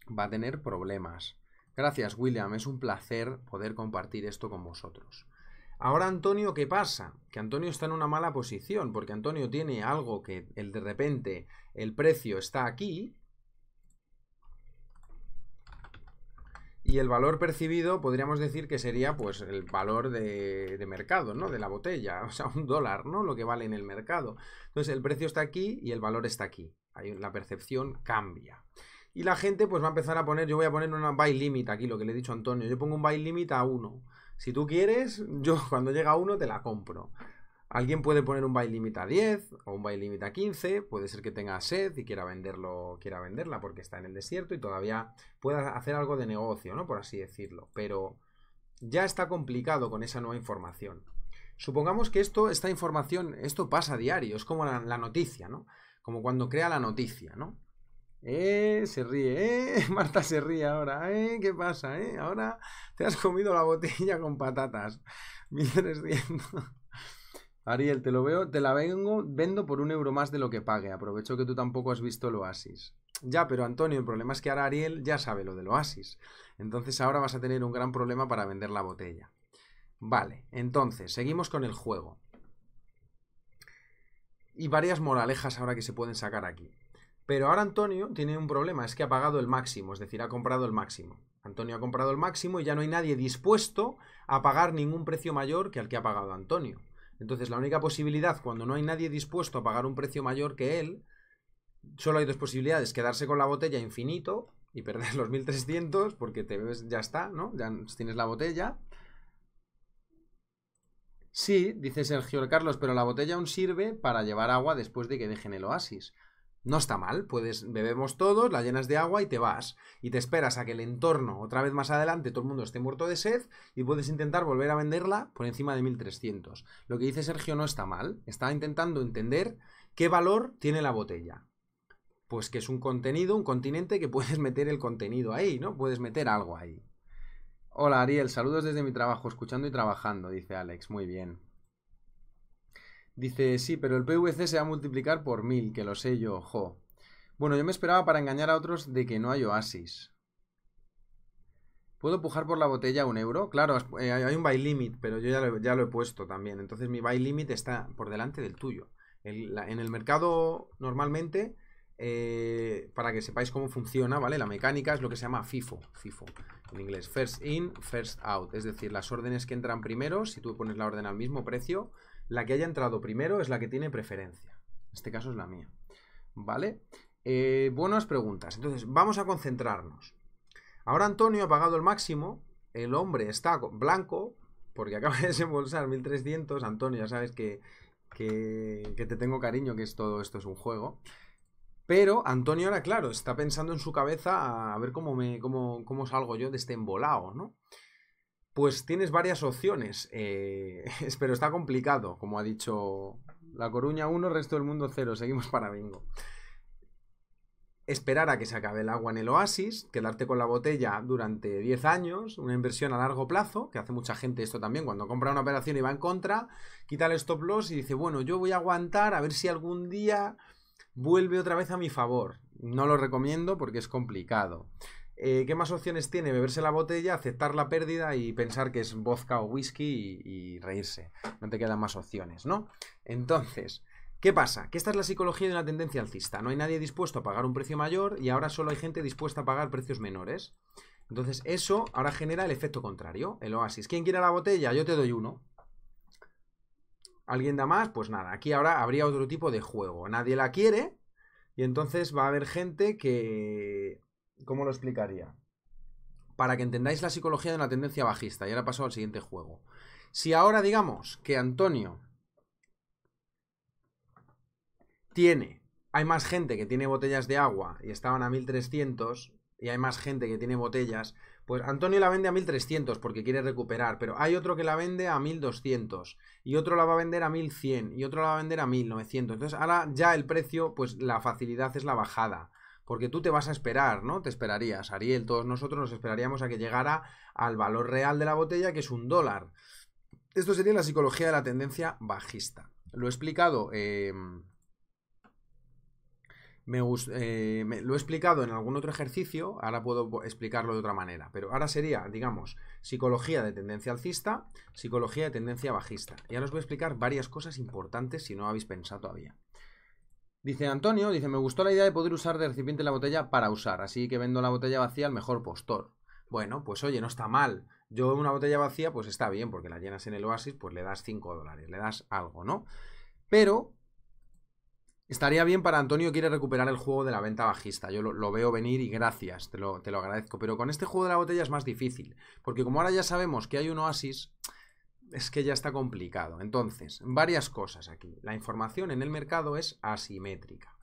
Va a tener problemas. Gracias, William. Es un placer poder compartir esto con vosotros. Ahora Antonio, ¿qué pasa? Que Antonio está en una mala posición, porque Antonio tiene algo que el, de repente el precio está aquí y el valor percibido podríamos decir que sería pues el valor de, mercado, ¿no? De la botella, o sea, un dólar, ¿no? Lo que vale en el mercado. Entonces el precio está aquí y el valor está aquí. Ahí la percepción cambia. Y la gente pues va a empezar a poner, yo voy a poner una buy limit aquí, lo que le he dicho a Antonio, yo pongo un buy limit a 1 si tú quieres, yo cuando llega uno te la compro. Alguien puede poner un buy limit a 10 o un buy limit a 15, puede ser que tenga sed y quiera venderlo, quiera venderla porque está en el desierto y todavía pueda hacer algo de negocio, ¿no? Por así decirlo, pero ya está complicado con esa nueva información. Supongamos que esto, esta información, esto pasa a diario, es como la, la noticia, ¿no? Como cuando crea la noticia, ¿no? Eh, se ríe, eh, Marta se ríe ahora, eh, ¿qué pasa, eh? Ahora te has comido la botella con patatas. 1300. Ariel, te lo veo, te la vengo, vendo por un euro más de lo que pague. Aprovecho que tú tampoco has visto el oasis. Ya, pero Antonio, el problema es que ahora Ariel ya sabe lo del oasis. Entonces ahora vas a tener un gran problema para vender la botella. Vale, entonces, seguimos con el juego. Y varias moralejas ahora que se pueden sacar aquí. Pero ahora Antonio tiene un problema, es que ha pagado el máximo, es decir, ha comprado el máximo. Antonio ha comprado el máximo y ya no hay nadie dispuesto a pagar ningún precio mayor que al que ha pagado Antonio. Entonces, la única posibilidad cuando no hay nadie dispuesto a pagar un precio mayor que él, solo hay dos posibilidades, quedarse con la botella infinito y perder los 1300 porque te ves, ya está, ¿no? Ya tienes la botella. Sí, dice Sergio Carlos, pero la botella aún sirve para llevar agua después de que dejen el oasis. No está mal, puedes, bebemos todos, la llenas de agua y te vas. Y te esperas a que el entorno, otra vez más adelante, todo el mundo esté muerto de sed y puedes intentar volver a venderla por encima de 1300. Lo que dice Sergio no está mal, está intentando entender qué valor tiene la botella. Pues que es un contenido, un continente que puedes meter el contenido ahí, ¿no? Puedes meter algo ahí. Hola Ariel, saludos desde mi trabajo, escuchando y trabajando, dice Alex. Muy bien. Dice, sí, pero el PVC se va a multiplicar por mil, que lo sé yo, jo. Bueno, yo me esperaba para engañar a otros de que no hay oasis. ¿Puedo pujar por la botella un euro? Claro, eh, hay un buy limit, pero yo ya lo, he puesto también. Entonces mi buy limit está por delante del tuyo. en el mercado normalmente, eh, para que sepáis cómo funciona, ¿vale? La mecánica es lo que se llama FIFO, FIFO en inglés. First in, first out. Es decir, las órdenes que entran primero, si tú pones la orden al mismo precio, la que haya entrado primero es la que tiene preferencia. En este caso es la mía. ¿Vale? Eh, buenas preguntas. Entonces, vamos a concentrarnos. Ahora Antonio ha pagado el máximo. El hombre está blanco, porque acaba de desembolsar 1300. Antonio, ya sabes que, que, te tengo cariño, que todo esto es un juego. Pero Antonio ahora, claro, está pensando en su cabeza a ver cómo, me, cómo, cómo salgo yo de este embolado, ¿no? Pues tienes varias opciones, eh, pero está complicado, como ha dicho La Coruña 1, resto del mundo 0, seguimos para bingo. Esperar a que se acabe el agua en el oasis, quedarte con la botella durante 10 años, una inversión a largo plazo, que hace mucha gente esto también, cuando compra una operación y va en contra, quita el stop loss y dice, bueno, yo voy a aguantar a ver si algún día vuelve otra vez a mi favor. No lo recomiendo porque es complicado. Eh, ¿Qué más opciones tiene? Beberse la botella, aceptar la pérdida y pensar que es vodka o whisky y, y reírse. No te quedan más opciones, ¿no? Entonces, ¿Qué pasa? Que esta es la psicología de una tendencia alcista. No hay nadie dispuesto a pagar un precio mayor y ahora solo hay gente dispuesta a pagar precios menores. Entonces, eso ahora genera el efecto contrario, el oasis. ¿Quién quiere la botella? Yo te doy uno. ¿Alguien da más? Pues nada, aquí ahora habría otro tipo de juego. Nadie la quiere y entonces va a haber gente que ¿Cómo lo explicaría? Para que entendáis la psicología de una tendencia bajista. Y ahora paso al siguiente juego. Si ahora digamos que Antonio tiene, hay más gente que tiene botellas de agua y estaban a 1300 y hay más gente que tiene botellas, pues Antonio la vende a 1300 porque quiere recuperar, pero hay otro que la vende a 1200 y otro la va a vender a 1100 y otro la va a vender a 1900. Entonces ahora ya el precio, pues la facilidad es la bajada porque tú te vas a esperar, ¿no? Te esperarías, Ariel, todos nosotros nos esperaríamos a que llegara al valor real de la botella, que es un dólar. Esto sería la psicología de la tendencia bajista. Lo he explicado. Eh, eh, lo he explicado en algún otro ejercicio, ahora puedo explicarlo de otra manera, pero ahora sería, digamos, psicología de tendencia alcista, psicología de tendencia bajista. Y ahora os voy a explicar varias cosas importantes si no habéis pensado todavía. Dice Antonio, dice, me gustó la idea de poder usar de recipiente la botella para usar, así que vendo la botella vacía al mejor postor. Bueno, pues oye, no está mal. Yo una botella vacía, pues está bien, porque la llenas en el oasis, pues le das 5 dólares, le das algo, ¿no? Pero estaría bien para Antonio quiere recuperar el juego de la venta bajista. Yo lo, veo venir y gracias, te lo, te lo agradezco. Pero con este juego de la botella es más difícil, porque como ahora ya sabemos que hay un oasis, es que ya está complicado. Entonces, varias cosas aquí. La información en el mercado es asimétrica.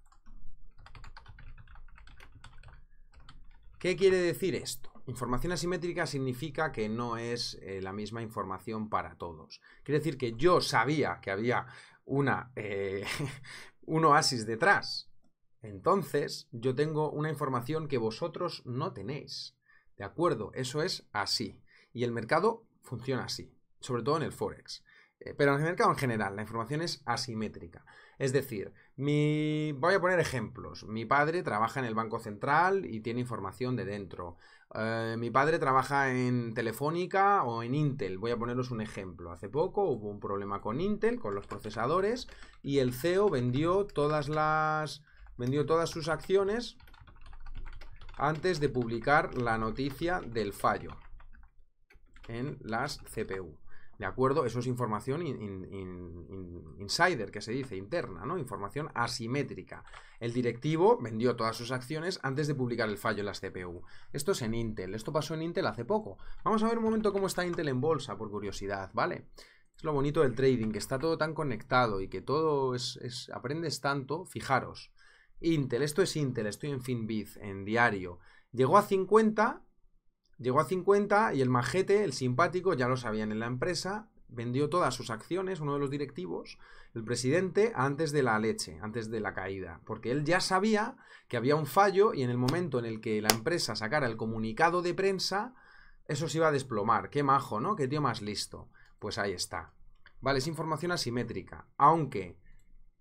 ¿Qué quiere decir esto? Información asimétrica significa que no es eh, la misma información para todos. Quiere decir que yo sabía que había una, eh, un oasis detrás. Entonces, yo tengo una información que vosotros no tenéis. ¿De acuerdo? Eso es así. Y el mercado funciona así sobre todo en el Forex. Eh, pero en el mercado en general, la información es asimétrica. Es decir, mi... voy a poner ejemplos. Mi padre trabaja en el Banco Central y tiene información de dentro. Eh, mi padre trabaja en Telefónica o en Intel. Voy a poneros un ejemplo. Hace poco hubo un problema con Intel, con los procesadores, y el CEO vendió todas las. vendió todas sus acciones antes de publicar la noticia del fallo en las CPU. ¿De acuerdo? Eso es información insider, que se dice, interna, ¿no? Información asimétrica. El directivo vendió todas sus acciones antes de publicar el fallo en las CPU. Esto es en Intel, esto pasó en Intel hace poco. Vamos a ver un momento cómo está Intel en bolsa, por curiosidad, ¿vale? Es lo bonito del trading, que está todo tan conectado y que todo es, aprendes tanto, fijaros. Intel, esto es Intel, estoy en Finbiz, en diario. Llegó a 50 Llegó a 50 y el majete, el simpático, ya lo sabían en la empresa, vendió todas sus acciones, uno de los directivos, el presidente, antes de la leche, antes de la caída, porque él ya sabía que había un fallo y en el momento en el que la empresa sacara el comunicado de prensa, eso se iba a desplomar. Qué majo, ¿no? Qué tío más listo. Pues ahí está. Vale, es información asimétrica, aunque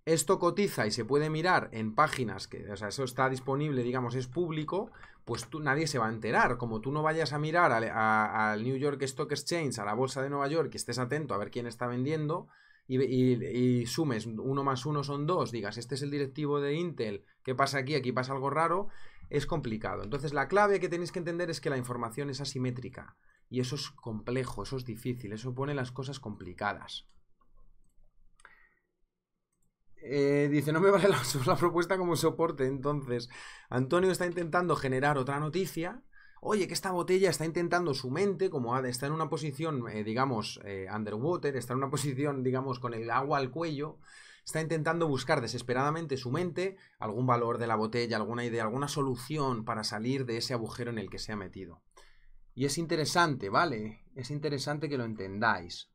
esto cotiza y se puede mirar en páginas que, o sea, eso está disponible, digamos, es público, pues tú, nadie se va a enterar. Como tú no vayas a mirar al New York Stock Exchange, a la bolsa de Nueva York, y estés atento a ver quién está vendiendo y, y, sumes uno más uno son dos, digas, este es el directivo de Intel, ¿qué pasa aquí? Aquí pasa algo raro, es complicado. Entonces, la clave que tenéis que entender es que la información es asimétrica y eso es complejo, eso es difícil, eso pone las cosas complicadas. Eh, dice, no me vale la, propuesta como soporte. Entonces, Antonio está intentando generar otra noticia. Oye, que esta botella está intentando su mente, como está en una posición, eh, digamos, eh, underwater, está en una posición, digamos, con el agua al cuello, está intentando buscar desesperadamente su mente, algún valor de la botella, alguna idea, alguna solución para salir de ese agujero en el que se ha metido. Y es interesante, ¿vale? Es interesante que lo entendáis.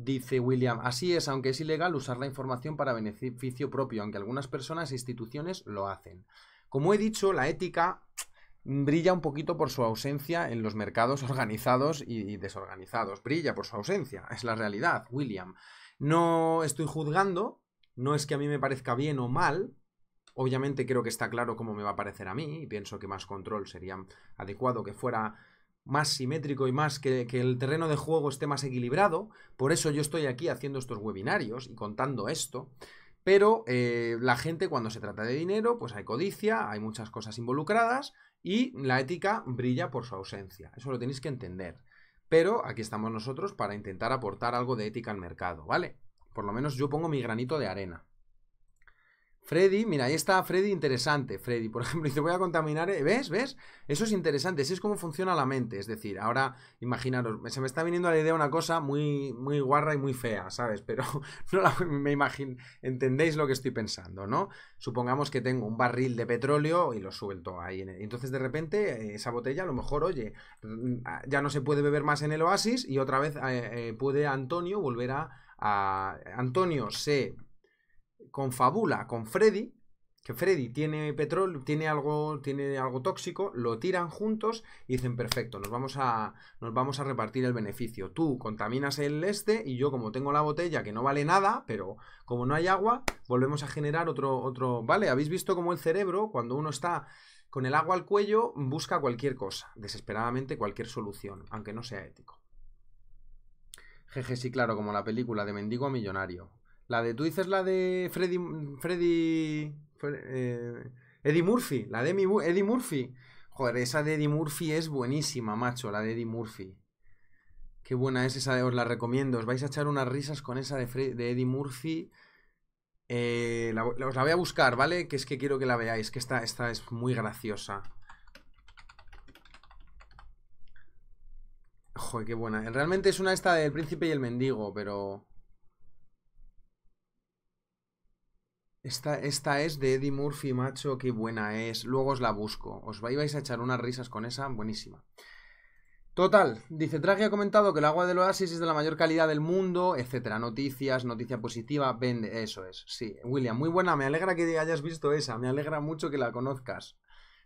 Dice William, así es, aunque es ilegal usar la información para beneficio propio, aunque algunas personas e instituciones lo hacen. Como he dicho, la ética brilla un poquito por su ausencia en los mercados organizados y desorganizados. Brilla por su ausencia, es la realidad, William. No estoy juzgando, no es que a mí me parezca bien o mal, obviamente creo que está claro cómo me va a parecer a mí y pienso que más control sería adecuado que fuera más simétrico y más que, el terreno de juego esté más equilibrado. Por eso yo estoy aquí haciendo estos webinarios y contando esto. Pero eh, la gente cuando se trata de dinero, pues hay codicia, hay muchas cosas involucradas y la ética brilla por su ausencia. Eso lo tenéis que entender. Pero aquí estamos nosotros para intentar aportar algo de ética al mercado, ¿vale? Por lo menos yo pongo mi granito de arena. Freddy, mira, ahí está Freddy interesante. Freddy, por ejemplo, dice, voy a contaminar. Eh, ¿Ves? ¿Ves? Eso es interesante. Así es como funciona la mente. Es decir, ahora, imaginaros, se me está viniendo a la idea una cosa muy, muy guarra y muy fea, ¿sabes? Pero no la, me imagino. Entendéis lo que estoy pensando, ¿no? Supongamos que tengo un barril de petróleo y lo suelto ahí. Entonces, de repente, eh, esa botella, a lo mejor, oye, mm, ah, ya no se puede beber más en el oasis y otra vez eh, puede Antonio volver a Antonio se con fabula, con Freddy, que Freddy tiene petróleo, tiene algo, tiene algo tóxico, lo tiran juntos y dicen, perfecto, nos vamos, a, nos vamos a repartir el beneficio. Tú contaminas el este y yo como tengo la botella que no vale nada, pero como no hay agua, volvemos a generar otro, otro... ¿Vale? ¿Habéis visto cómo el cerebro, cuando uno está con el agua al cuello, busca cualquier cosa, desesperadamente cualquier solución, aunque no sea ético? Jeje, sí, claro, como la película de Mendigo Millonario. La de tú dices la de Freddy. Freddy. Eh, Eddie Murphy. La de Eddie Murphy. Joder, esa de Eddie Murphy es buenísima, macho. La de Eddie Murphy. Qué buena es esa, os la recomiendo. Os vais a echar unas risas con esa de, Eddie Murphy. Eh, la, os la voy a buscar, ¿vale? Que es que quiero que la veáis, que esta, esta es muy graciosa. Joder, qué buena. Realmente es una esta del príncipe y el mendigo, pero... Esta, es de Eddie Murphy, macho, qué buena es. Luego os la busco. Os vais a echar unas risas con esa, buenísima. Total, dice Draghi ha comentado que el agua del oasis es de la mayor calidad del mundo, etcétera. Noticias, noticia positiva, vende, eso es. Sí, William, muy buena, me alegra que hayas visto esa, me alegra mucho que la conozcas.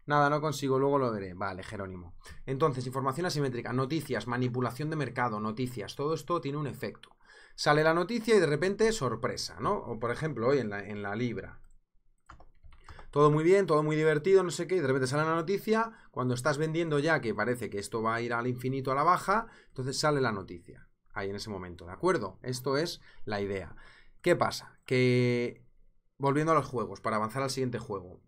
Nada, no consigo, luego lo veré. Vale, Jerónimo. Entonces, información asimétrica, noticias, manipulación de mercado, noticias, todo esto tiene un efecto. Sale la noticia y de repente sorpresa, ¿no? O por ejemplo, hoy en la, Libra. Todo muy bien, todo muy divertido, no sé qué, y de repente sale la noticia, cuando estás vendiendo ya que parece que esto va a ir al infinito a la baja, entonces sale la noticia ahí en ese momento, ¿de acuerdo? Esto es la idea. ¿Qué pasa? Que volviendo a los juegos, para avanzar al siguiente juego.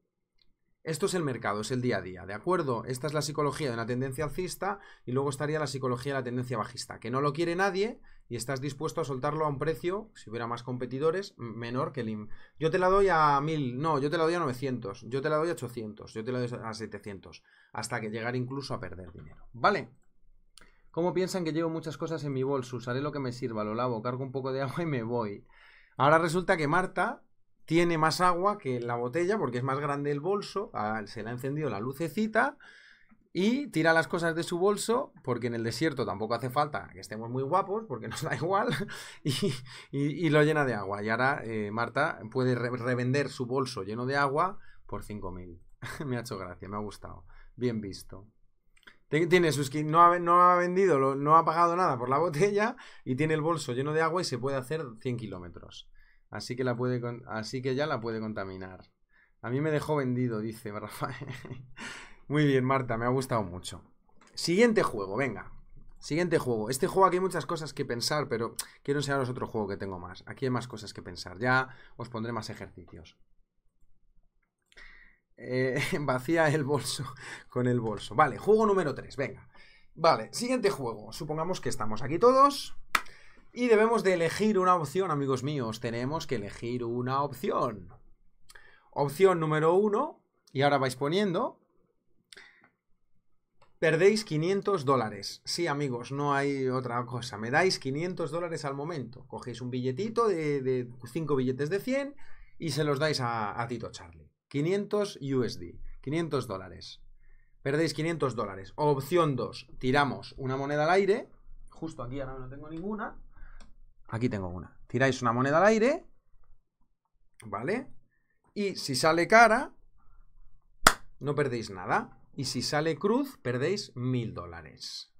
Esto es el mercado, es el día a día, ¿de acuerdo? Esta es la psicología de una tendencia alcista y luego estaría la psicología de la tendencia bajista, que no lo quiere nadie y estás dispuesto a soltarlo a un precio, si hubiera más competidores, menor que el IM. Yo te la doy a 1000, no, yo te la doy a 900, yo te la doy a 800, yo te la doy a 700, hasta que llegar incluso a perder dinero, ¿vale? ¿Cómo piensan que llevo muchas cosas en mi bolso? Usaré lo que me sirva, lo lavo, cargo un poco de agua y me voy. Ahora resulta que Marta tiene más agua que la botella porque es más grande el bolso, se le ha encendido la lucecita y tira las cosas de su bolso porque en el desierto tampoco hace falta que estemos muy guapos porque nos da igual y, lo llena de agua. Y ahora eh, Marta puede revender su bolso lleno de agua por 5.000. me ha hecho gracia, me ha gustado. Bien visto. Tiene su no no ha vendido, no ha pagado nada por la botella y tiene el bolso lleno de agua y se puede hacer 100 kilómetros. Así que, la puede, así que ya la puede contaminar. A mí me dejó vendido, dice Rafael. Muy bien, Marta, me ha gustado mucho. Siguiente juego, venga. Siguiente juego. Este juego aquí hay muchas cosas que pensar, pero quiero enseñaros otro juego que tengo más. Aquí hay más cosas que pensar. Ya os pondré más ejercicios. Eh, vacía el bolso con el bolso. Vale, juego número 3, venga. Vale, siguiente juego. Supongamos que estamos aquí todos. Y debemos de elegir una opción, amigos míos. Tenemos que elegir una opción. Opción número uno. y ahora vais poniendo, perdéis 500 dólares. Sí, amigos, no hay otra cosa. Me dais 500 dólares al momento. Cogéis un billetito de 5 billetes de 100 y se los dais a, Tito Charlie. 500 USD, 500 dólares. Perdéis 500 dólares. Opción 2, tiramos una moneda al aire. Justo aquí ahora no tengo ninguna. Aquí tengo una. Tiráis una moneda al aire, ¿vale? Y si sale cara, no perdéis nada. Y si sale cruz, perdéis mil dólares.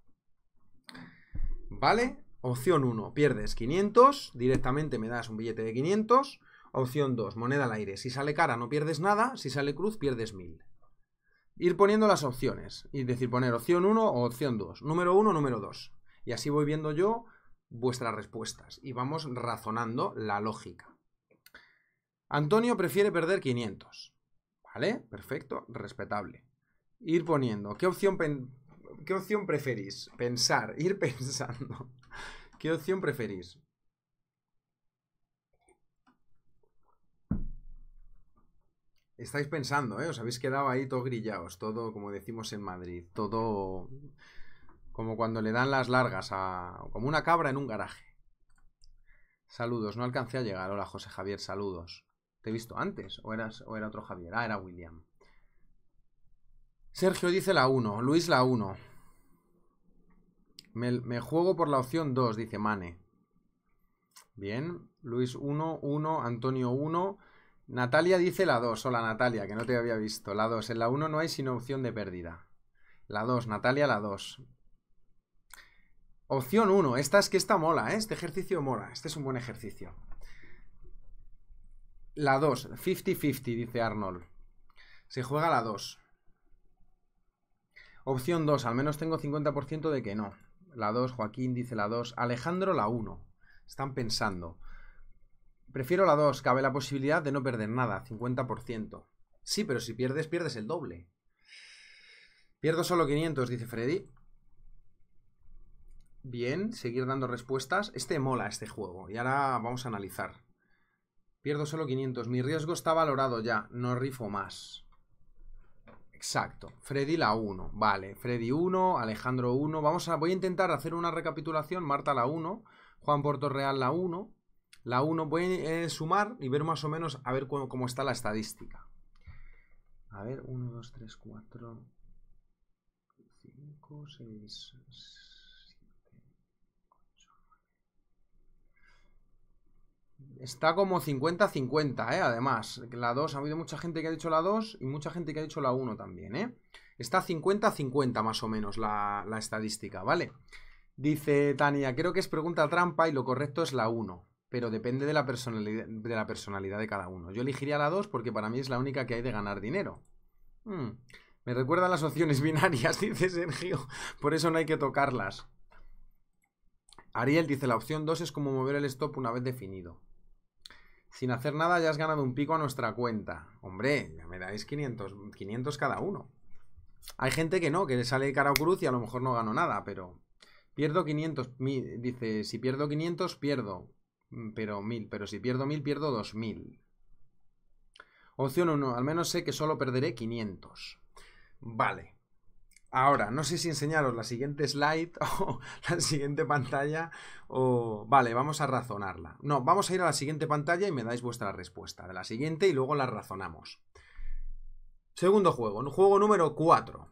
¿Vale? Opción 1, pierdes 500, directamente me das un billete de 500. Opción 2, moneda al aire. Si sale cara no pierdes nada, si sale cruz pierdes 1000. Ir poniendo las opciones, es decir, poner opción 1 o opción 2, número 1, o número 2. Y así voy viendo yo vuestras respuestas y vamos razonando la lógica. Antonio prefiere perder 500. ¿Vale? Perfecto, respetable. Ir poniendo, ¿qué opción, ¿qué opción preferís? Pensar, ir pensando. ¿Qué opción preferís? Estáis pensando, ¿eh? Os habéis quedado ahí todo grillados, todo, como decimos en Madrid, todo como cuando le dan las largas a... Como una cabra en un garaje. Saludos, no alcancé a llegar. Hola, José Javier, saludos. ¿Te he visto antes? ¿O, era otro Javier? Ah, era William. Sergio dice la 1, Luis la 1. me, juego por la opción 2, dice Mane. Bien, Luis 1, 1, Antonio 1. Natalia dice la 2, hola Natalia, que no te había visto. La 2, en la 1 no hay sino opción de pérdida. La 2, Natalia la 2. Opción 1. Esta es que está mola, ¿eh? Este ejercicio mola. Este es un buen ejercicio. La 2. 50-50, dice Arnold. Se juega la 2. Opción 2. Al menos tengo 50% de que no. La 2. Joaquín dice la 2. Alejandro la 1. Están pensando. Prefiero la 2. Cabe la posibilidad de no perder nada. 50%. Sí, pero si pierdes, pierdes el doble. Pierdo solo 500, dice Freddy. Bien, seguir dando respuestas. Este mola, este juego. Y ahora vamos a analizar. Pierdo solo 500. Mi riesgo está valorado ya. No rifo más. Exacto. Freddy la 1. Vale. Freddy 1, Alejandro 1. Vamos a, voy a intentar hacer una recapitulación. Marta la 1. Juan Portorreal la 1. La 1. Voy a eh, sumar y ver más o menos a ver cómo, cómo está la estadística. A ver, 1, 2, 3, 4, 5, 6, Está como 50-50, ¿eh? Además, la 2, ha habido mucha gente que ha dicho la 2 y mucha gente que ha dicho la 1 también, ¿eh? Está 50-50 más o menos la, la, estadística, ¿vale? Dice Tania, creo que es pregunta trampa y lo correcto es la 1, pero depende de la, personalidad, de la personalidad de cada uno. Yo elegiría la 2 porque para mí es la única que hay de ganar dinero. Hmm, me recuerda a las opciones binarias, dice Sergio, por eso no hay que tocarlas. Ariel dice, la opción 2 es como mover el stop una vez definido. Sin hacer nada ya has ganado un pico a nuestra cuenta. Hombre, ya me dais 500, 500 cada uno. Hay gente que no, que le sale cara o cruz y a lo mejor no gano nada, pero... Pierdo 500, dice, si pierdo 500, pierdo, mm, pero 1000, pero si pierdo 1000, pierdo 2000. Opción 1, al menos sé que solo perderé 500. Vale. Ahora, no sé si enseñaros la siguiente slide o la siguiente pantalla o... Vale, vamos a razonarla. No, vamos a ir a la siguiente pantalla y me dais vuestra respuesta de la siguiente y luego la razonamos. Segundo juego, juego número 4.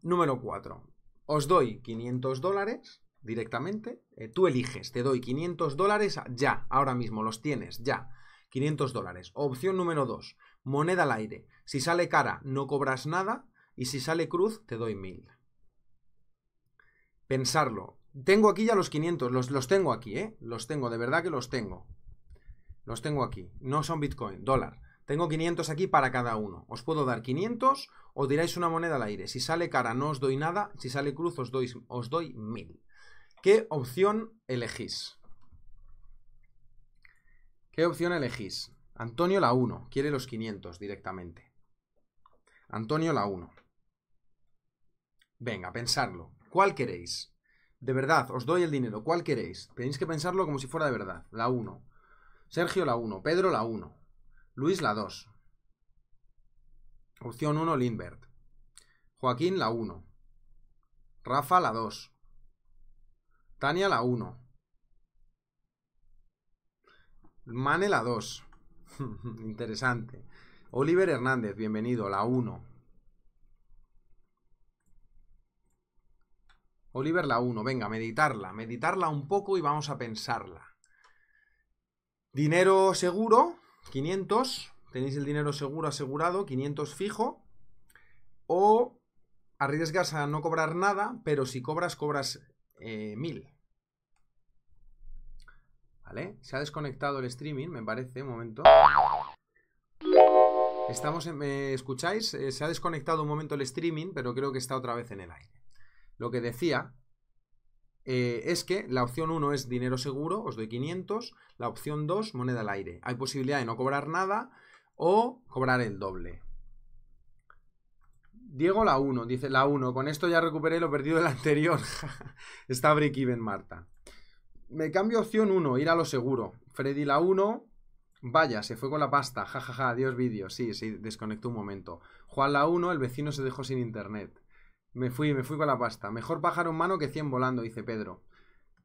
Número 4. Os doy 500 dólares directamente. Eh, tú eliges, te doy 500 dólares ya, ahora mismo, los tienes ya. 500 dólares. Opción número 2. Moneda al aire. Si sale cara, no cobras nada y si sale cruz te doy 1000. Pensarlo. Tengo aquí ya los 500, los, los tengo aquí, ¿eh? Los tengo, de verdad que los tengo. Los tengo aquí, no son Bitcoin, dólar. Tengo 500 aquí para cada uno. Os puedo dar 500 o diráis una moneda al aire. Si sale cara no os doy nada, si sale cruz os doy, os doy 1000. ¿Qué opción elegís? ¿Qué opción elegís? Antonio la 1, quiere los 500 directamente. Antonio la 1. Venga, pensadlo. ¿Cuál queréis? De verdad, os doy el dinero. ¿Cuál queréis? Tenéis que pensarlo como si fuera de verdad. La 1. Sergio la 1. Pedro la 1. Luis la 2. Opción 1, Lindbergh. Joaquín la 1. Rafa la 2. Tania la 1. Mane la 2. Interesante. Oliver Hernández, bienvenido, la 1. Oliver la 1, venga, meditarla, meditarla un poco y vamos a pensarla. Dinero seguro, 500, tenéis el dinero seguro asegurado, 500 fijo, o arriesgas a no cobrar nada, pero si cobras, cobras 1000. Eh, ¿Vale? Se ha desconectado el streaming, me parece, un momento. Estamos ¿Me escucháis? Eh, se ha desconectado un momento el streaming, pero creo que está otra vez en el aire. Lo que decía eh, es que la opción 1 es dinero seguro, os doy 500. La opción 2, moneda al aire. Hay posibilidad de no cobrar nada o cobrar el doble. Diego la 1, dice la 1. Con esto ya recuperé lo perdido del anterior. Está break-even, Marta. Me cambio opción 1, ir a lo seguro. Freddy la 1. Vaya, se fue con la pasta. Jajaja, ja, adiós vídeo. Sí, sí, desconectó un momento. Juan la 1, el vecino se dejó sin internet. Me fui, me fui con la pasta. Mejor bajar en mano que 100 volando, dice Pedro.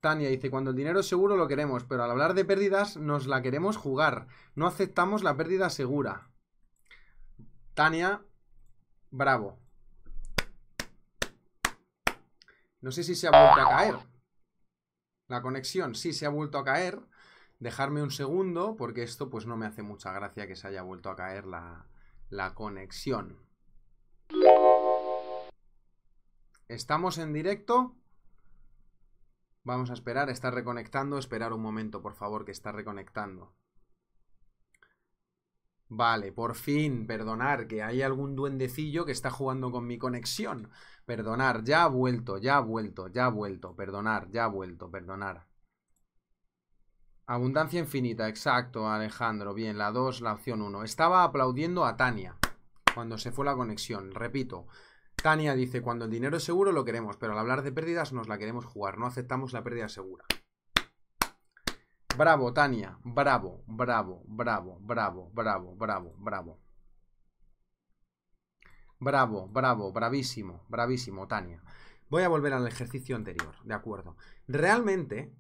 Tania dice, cuando el dinero es seguro lo queremos, pero al hablar de pérdidas nos la queremos jugar. No aceptamos la pérdida segura. Tania, bravo. No sé si se ha vuelto a caer. La conexión, sí, se ha vuelto a caer. Dejarme un segundo, porque esto pues no me hace mucha gracia que se haya vuelto a caer la conexión. Estamos en directo. Vamos a esperar, está reconectando. Esperar un momento, por favor, que está reconectando. Vale, por fin, perdonar, que hay algún duendecillo que está jugando con mi conexión. Perdonar, ya ha vuelto, ya ha vuelto, ya ha vuelto, perdonar, ya ha vuelto, perdonar. Abundancia infinita, exacto, Alejandro. Bien, la 2, la opción 1. Estaba aplaudiendo a Tania cuando se fue la conexión. Repito, Tania dice, cuando el dinero es seguro lo queremos, pero al hablar de pérdidas nos la queremos jugar, no aceptamos la pérdida segura. Bravo, Tania, bravo, bravo, bravo, bravo, bravo, bravo, bravo. Bravo, bravo, bravísimo, bravísimo, Tania. Voy a volver al ejercicio anterior, de acuerdo. Realmente,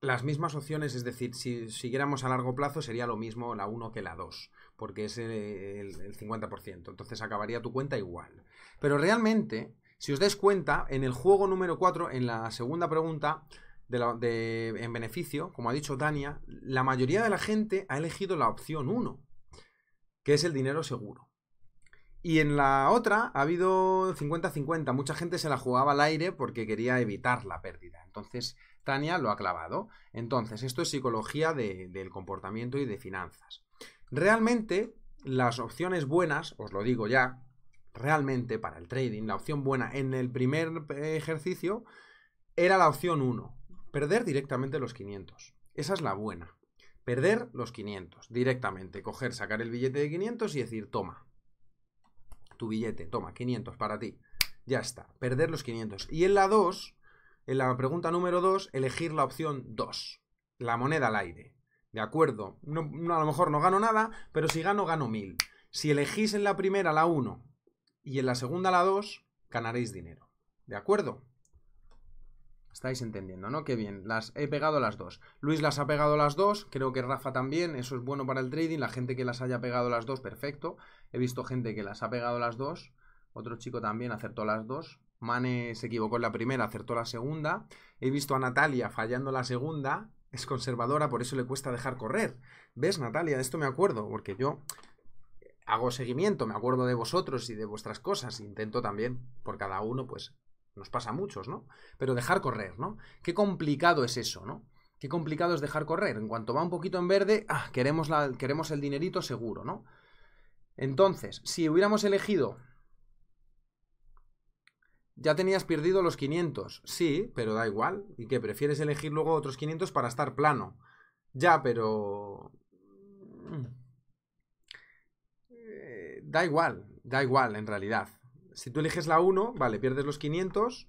las mismas opciones, es decir, si siguiéramos a largo plazo sería lo mismo la 1 que la 2 porque es el, 50%. Entonces acabaría tu cuenta igual. Pero realmente, si os dais cuenta, en el juego número 4, en la segunda pregunta, de en beneficio, como ha dicho Tania, la mayoría de la gente ha elegido la opción 1, que es el dinero seguro. Y en la otra ha habido 50-50. Mucha gente se la jugaba al aire porque quería evitar la pérdida. Entonces, Tania lo ha clavado. Entonces, esto es psicología del comportamiento y de finanzas. Realmente, las opciones buenas, os lo digo ya, realmente para el trading, la opción buena en el primer eh, ejercicio era la opción 1, perder directamente los 500. Esa es la buena. Perder los 500 directamente, coger, sacar el billete de 500 y decir, toma, tu billete, toma, 500 para ti. Ya está, perder los 500. Y en la 2, en la pregunta número 2, elegir la opción 2, la moneda al aire. De acuerdo, a lo mejor no gano nada, pero si gano, gano mil Si elegís en la primera la 1 y en la segunda la 2, ganaréis dinero. ¿De acuerdo? Estáis entendiendo, ¿no? Qué bien, las he pegado las dos. Luis las ha pegado las dos, creo que Rafa también, eso es bueno para el trading, la gente que las haya pegado las dos, perfecto. He visto gente que las ha pegado las dos, otro chico también acertó las dos. Mane se equivocó en la primera, acertó la segunda. He visto a Natalia fallando la segunda es conservadora, por eso le cuesta dejar correr. ¿Ves, Natalia? De esto me acuerdo, porque yo hago seguimiento, me acuerdo de vosotros y de vuestras cosas, intento también, por cada uno, pues nos pasa a muchos, ¿no? Pero dejar correr, ¿no? Qué complicado es eso, ¿no? Qué complicado es dejar correr. En cuanto va un poquito en verde, ah, queremos, la, queremos el dinerito seguro, ¿no? Entonces, si hubiéramos elegido ya tenías perdido los 500. Sí, pero da igual. ¿Y qué? ¿Prefieres elegir luego otros 500 para estar plano? Ya, pero... Mm, da igual, da igual en realidad. Si tú eliges la 1, vale, pierdes los 500,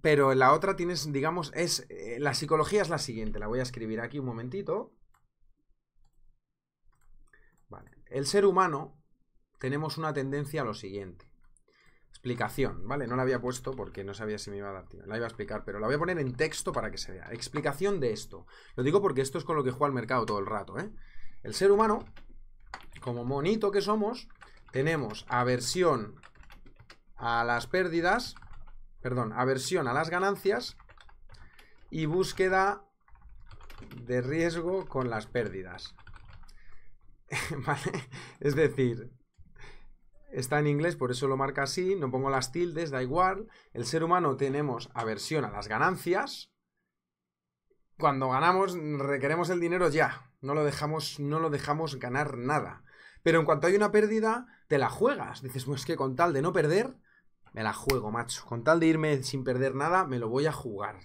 pero en la otra tienes, digamos, es... Eh, la psicología es la siguiente, la voy a escribir aquí un momentito. Vale. El ser humano tenemos una tendencia a lo siguiente. Explicación, ¿vale? No la había puesto porque no sabía si me iba a dar tiempo. La iba a explicar, pero la voy a poner en texto para que se vea. Explicación de esto. Lo digo porque esto es con lo que juega el mercado todo el rato, ¿eh? El ser humano, como monito que somos, tenemos aversión a las pérdidas, perdón, aversión a las ganancias y búsqueda de riesgo con las pérdidas. ¿Vale? Es decir, está en inglés, por eso lo marca así, no pongo las tildes, da igual. El ser humano tenemos aversión a las ganancias. Cuando ganamos, requeremos el dinero ya. No lo dejamos, no lo dejamos ganar nada. Pero en cuanto hay una pérdida, te la juegas. Dices, pues que con tal de no perder, me la juego, macho. Con tal de irme sin perder nada, me lo voy a jugar.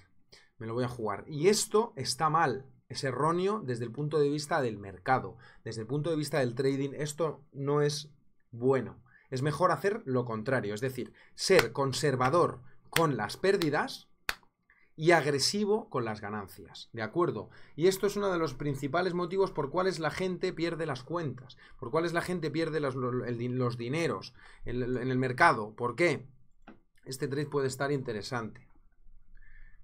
Me lo voy a jugar. Y esto está mal. Es erróneo desde el punto de vista del mercado, desde el punto de vista del trading. Esto no es bueno. Es mejor hacer lo contrario, es decir, ser conservador con las pérdidas y agresivo con las ganancias, ¿de acuerdo? Y esto es uno de los principales motivos por cuales la gente pierde las cuentas, por cuales la gente pierde los, dineros en, el mercado. ¿Por qué? Este trade puede estar interesante,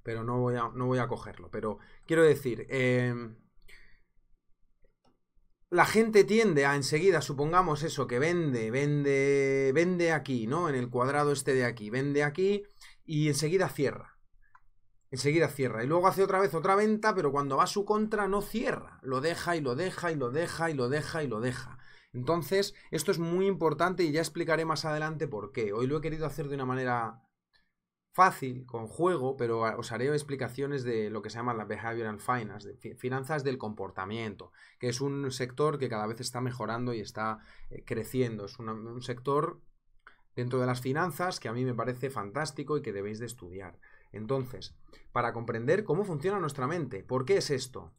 pero no voy a, no voy a cogerlo. Pero quiero decir, em, la gente tiende a enseguida, supongamos eso, que vende, vende, vende aquí, ¿no? En el cuadrado este de aquí, vende aquí y enseguida cierra. Enseguida cierra. Y luego hace otra vez otra venta, pero cuando va a su contra no cierra. Lo deja y lo deja y lo deja y lo deja y lo deja. Entonces, esto es muy importante y ya explicaré más adelante por qué. Hoy lo he querido hacer de una manera fácil, con juego, pero os haré explicaciones de lo que se llama la Behavioral Finance, finanzas del comportamiento, que es un sector que cada vez está mejorando y está eh, creciendo. Es un sector dentro de las finanzas que a mí me parece fantástico y que debéis de estudiar. Entonces, para comprender cómo funciona nuestra mente, ¿por qué es esto?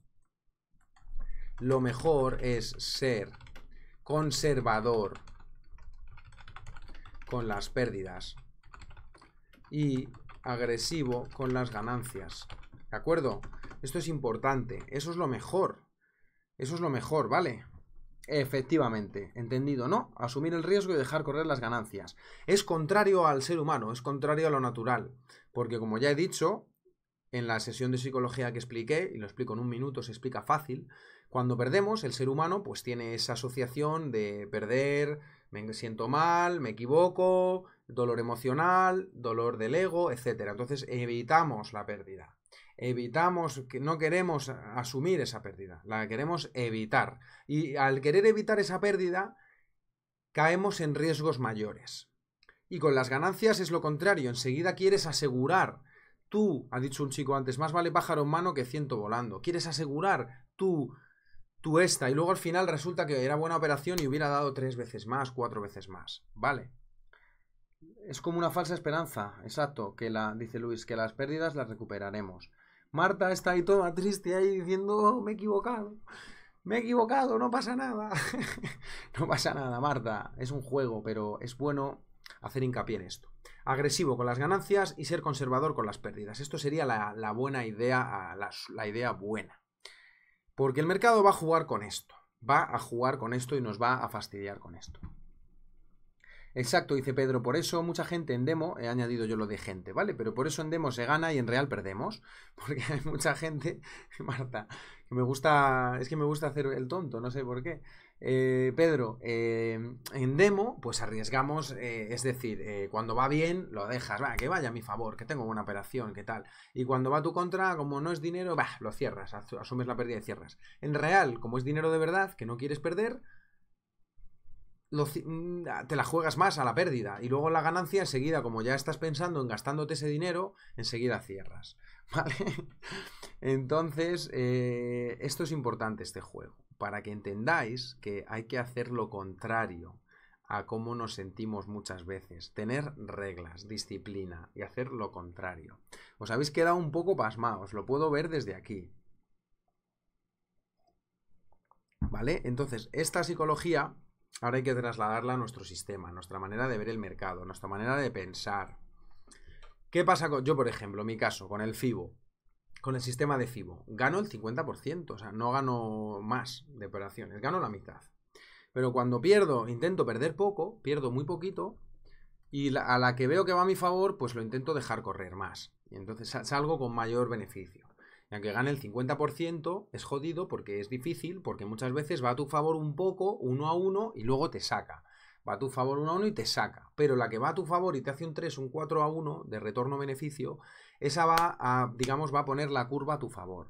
Lo mejor es ser conservador con las pérdidas y agresivo con las ganancias. ¿De acuerdo? Esto es importante. Eso es lo mejor. Eso es lo mejor, ¿vale? Efectivamente, entendido, ¿no? Asumir el riesgo y dejar correr las ganancias. Es contrario al ser humano, es contrario a lo natural, porque como ya he dicho, en la sesión de psicología que expliqué, y lo explico en un minuto, se explica fácil, cuando perdemos, el ser humano pues tiene esa asociación de perder, me siento mal, me equivoco, dolor emocional, dolor del ego, etc. Entonces evitamos la pérdida. Evitamos, no queremos asumir esa pérdida, la queremos evitar. Y al querer evitar esa pérdida, caemos en riesgos mayores. Y con las ganancias es lo contrario, enseguida quieres asegurar. Tú, ha dicho un chico antes, más vale pájaro en mano que ciento volando. Quieres asegurar tú tú esta y luego al final resulta que era buena operación y hubiera dado tres veces más, cuatro veces más. Vale, es como una falsa esperanza, exacto, que la, dice Luis, que las pérdidas las recuperaremos. Marta está ahí toda triste ahí diciendo, oh, me he equivocado, me he equivocado, no pasa nada. no pasa nada, Marta, es un juego, pero es bueno hacer hincapié en esto. Agresivo con las ganancias y ser conservador con las pérdidas. Esto sería la, buena idea, la idea buena. Porque el mercado va a jugar con esto, va a jugar con esto y nos va a fastidiar con esto. Exacto, dice Pedro, por eso mucha gente en demo, he añadido yo lo de gente, ¿vale? Pero por eso en demo se gana y en real perdemos, porque hay mucha gente, Marta, que me gusta, es que me gusta hacer el tonto, no sé por qué. Eh, Pedro, eh, en demo, pues arriesgamos, eh, es decir, cuando va bien, lo dejas, va, que vaya a mi favor, que tengo buena operación, que tal. Y cuando va a tu contra, como no es dinero, va, lo cierras, asumes la pérdida y cierras. En real, como es dinero de verdad, que no quieres perder, Mm, te la juegas más a la pérdida y luego la ganancia enseguida, como ya estás pensando en gastándote ese dinero, enseguida cierras. ¿Vale? Entonces, eh, esto es importante, este juego, para que entendáis que hay que hacer lo contrario a cómo nos sentimos muchas veces, tener reglas, disciplina y hacer lo contrario. Os habéis quedado un poco pasmados, lo puedo ver desde aquí. ¿Vale? Entonces, esta psicología Ahora hay que trasladarla a nuestro sistema, a nuestra manera de ver el mercado, a nuestra manera de pensar. ¿Qué pasa con yo, por ejemplo, mi caso, con el FIBO, con el sistema de FIBO? Gano el 50%, o sea, no gano más de operaciones, gano la mitad. Pero cuando pierdo, intento perder poco, pierdo muy poquito, y a la que veo que va a mi favor, pues lo intento dejar correr más. Y entonces salgo con mayor beneficio. Y aunque gane el 50%, es jodido porque es difícil, porque muchas veces va a tu favor un poco, uno a uno, y luego te saca. Va a tu favor uno a uno y te saca. Pero la que va a tu favor y te hace un 3, un 4 a 1 de retorno-beneficio, esa va a, digamos, va a poner la curva a tu favor.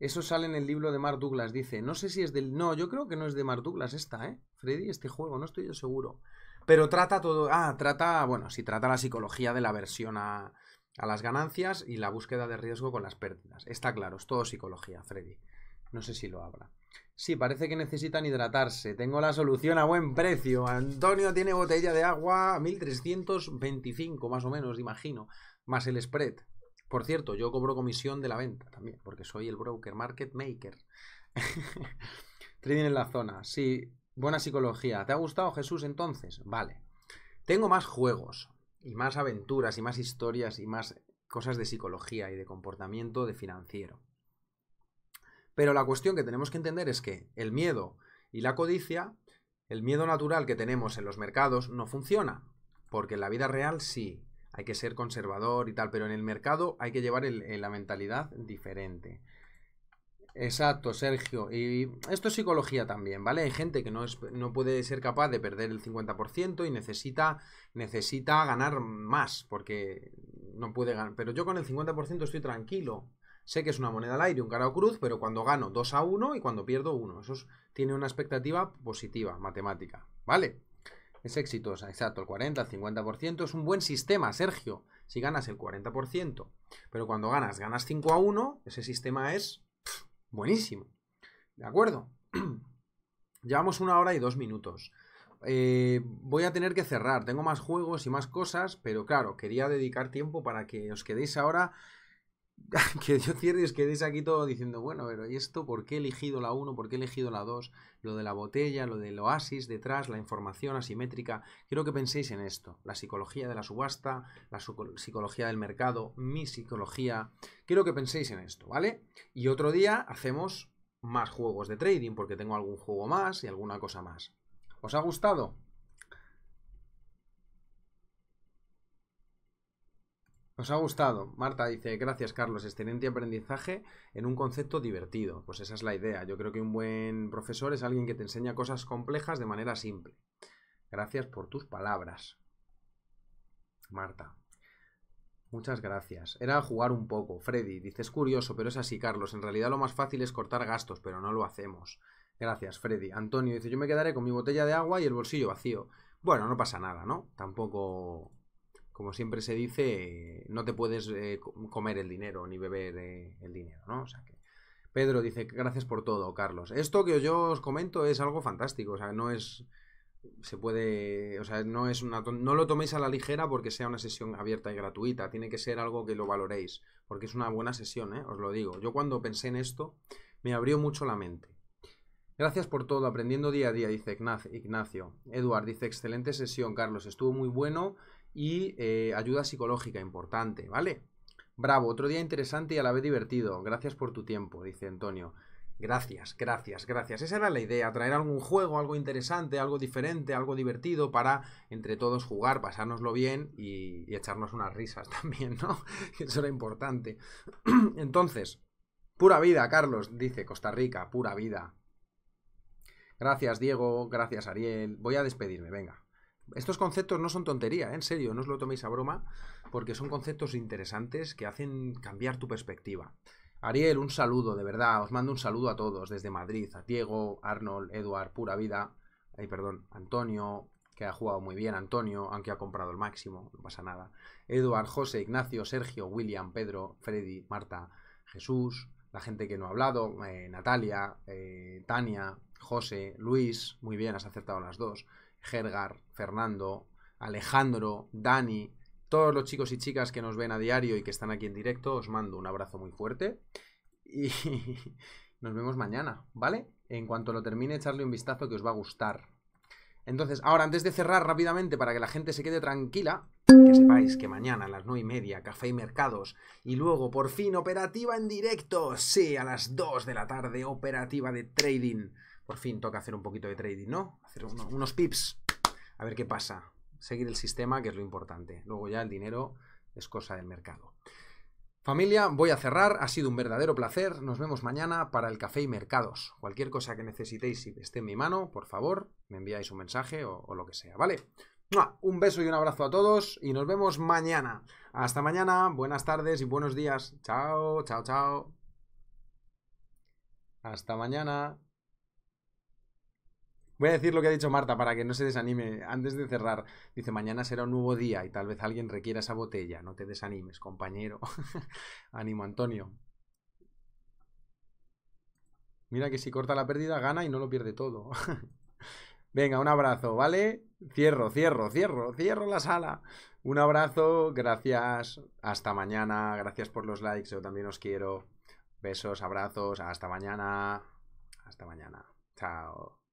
Eso sale en el libro de Mark Douglas. Dice, no sé si es del... No, yo creo que no es de Mark Douglas esta, ¿eh? Freddy, este juego, no estoy yo seguro. Pero trata todo... Ah, trata... Bueno, si trata la psicología de la versión a a las ganancias y la búsqueda de riesgo con las pérdidas. Está claro, es todo psicología, Freddy. No sé si lo habla. Sí, parece que necesitan hidratarse. Tengo la solución a buen precio. Antonio tiene botella de agua 1325 más o menos, imagino, más el spread. Por cierto, yo cobro comisión de la venta también, porque soy el broker, market maker. Trading en la zona. Sí, buena psicología. ¿Te ha gustado Jesús entonces? Vale. Tengo más juegos. Y más aventuras, y más historias, y más cosas de psicología y de comportamiento de financiero. Pero la cuestión que tenemos que entender es que el miedo y la codicia, el miedo natural que tenemos en los mercados no funciona, porque en la vida real sí, hay que ser conservador y tal, pero en el mercado hay que llevar la mentalidad diferente. Exacto, Sergio. Y esto es psicología también, ¿vale? Hay gente que no, puede ser capaz de perder el 50% y necesita, necesita ganar más, porque no puede ganar. Pero yo con el 50% estoy tranquilo. Sé que es una moneda al aire, un cara cruz, pero cuando gano 2 a 1 y cuando pierdo 1. Eso tiene una expectativa positiva, matemática, ¿vale? Es exitosa, exacto, el 40, el 50%. Es un buen sistema, Sergio, si ganas el 40%. Pero cuando ganas, ganas 5 a 1, ese sistema es Buenísimo. ¿De acuerdo? Llevamos una hora y dos minutos. Eh, voy a tener que cerrar. Tengo más juegos y más cosas, pero claro, quería dedicar tiempo para que os quedéis ahora que yo cierre y os quedéis aquí todo diciendo, bueno, pero ¿y esto por qué he elegido la 1? ¿Por qué he elegido la 2? Lo de la botella, lo del oasis detrás, la información asimétrica. Quiero que penséis en esto. La psicología de la subasta, la psicología del mercado, mi psicología. Quiero que penséis en esto, ¿vale? Y otro día hacemos más juegos de trading porque tengo algún juego más y alguna cosa más. ¿Os ha gustado? Os ha gustado. Marta dice, gracias Carlos, excelente aprendizaje en un concepto divertido. Pues esa es la idea. Yo creo que un buen profesor es alguien que te enseña cosas complejas de manera simple. Gracias por tus palabras. Marta. Muchas gracias. Era jugar un poco. Freddy, dice, es curioso, pero es así, Carlos. En realidad lo más fácil es cortar gastos, pero no lo hacemos. Gracias, Freddy. Antonio dice, yo me quedaré con mi botella de agua y el bolsillo vacío. Bueno, no pasa nada, ¿no? Tampoco como siempre se dice, no te puedes eh, comer el dinero ni beber eh, el dinero, ¿no? O sea que Pedro dice, gracias por todo, Carlos. Esto que yo os comento es algo fantástico, o sea, no es se puede, o sea, no es una no lo toméis a la ligera porque sea una sesión abierta y gratuita, tiene que ser algo que lo valoréis, porque es una buena sesión, ¿eh? os lo digo. Yo cuando pensé en esto me abrió mucho la mente. Gracias por todo, aprendiendo día a día, dice Ignacio. Eduard dice, excelente sesión, Carlos, estuvo muy bueno y eh, ayuda psicológica importante, ¿vale? Bravo, otro día interesante y a la vez divertido. Gracias por tu tiempo, dice Antonio. Gracias, gracias, gracias. Esa era la idea, traer algún juego, algo interesante, algo diferente, algo divertido para entre todos jugar, pasárnoslo bien y echarnos unas risas también, ¿no? Eso era importante. Entonces, pura vida, Carlos, dice Costa Rica, pura vida. Gracias, Diego, gracias, Ariel. Voy a despedirme, venga. Estos conceptos no son tontería, ¿eh? en serio, no os lo toméis a broma, porque son conceptos interesantes que hacen cambiar tu perspectiva. Ariel, un saludo, de verdad, os mando un saludo a todos, desde Madrid, a Diego, Arnold, Eduard, pura vida, ay, perdón, Antonio, que ha jugado muy bien, Antonio, aunque ha comprado el máximo, no pasa nada, Eduard, José, Ignacio, Sergio, William, Pedro, Freddy, Marta, Jesús, la gente que no ha hablado, eh, Natalia, eh, Tania, José, Luis, muy bien, has acertado las dos. Gergar, Fernando, Alejandro, Dani, todos los chicos y chicas que nos ven a diario y que están aquí en directo, os mando un abrazo muy fuerte y nos vemos mañana, ¿vale? En cuanto lo termine, echarle un vistazo que os va a gustar. Entonces, ahora antes de cerrar rápidamente para que la gente se quede tranquila, que sepáis que mañana a las 9 y media, Café y Mercados, y luego por fin operativa en directo, sí, a las 2 de la tarde, operativa de trading. Por fin toca hacer un poquito de trading, ¿no? Hacer unos pips. A ver qué pasa. Seguir el sistema, que es lo importante. Luego ya el dinero es cosa del mercado. Familia, voy a cerrar. Ha sido un verdadero placer. Nos vemos mañana para el café y mercados. Cualquier cosa que necesitéis, si esté en mi mano, por favor, me enviáis un mensaje o, o lo que sea, ¿vale? Un beso y un abrazo a todos y nos vemos mañana. Hasta mañana, buenas tardes y buenos días. Chao, chao, chao. Hasta mañana. Voy a decir lo que ha dicho Marta para que no se desanime. Antes de cerrar, dice, mañana será un nuevo día y tal vez alguien requiera esa botella. No te desanimes, compañero. Ánimo, Antonio. Mira que si corta la pérdida, gana y no lo pierde todo. Venga, un abrazo, ¿vale? Cierro, cierro, cierro, cierro la sala. Un abrazo, gracias. Hasta mañana. Gracias por los likes. Yo también os quiero. Besos, abrazos. Hasta mañana. Hasta mañana. Chao.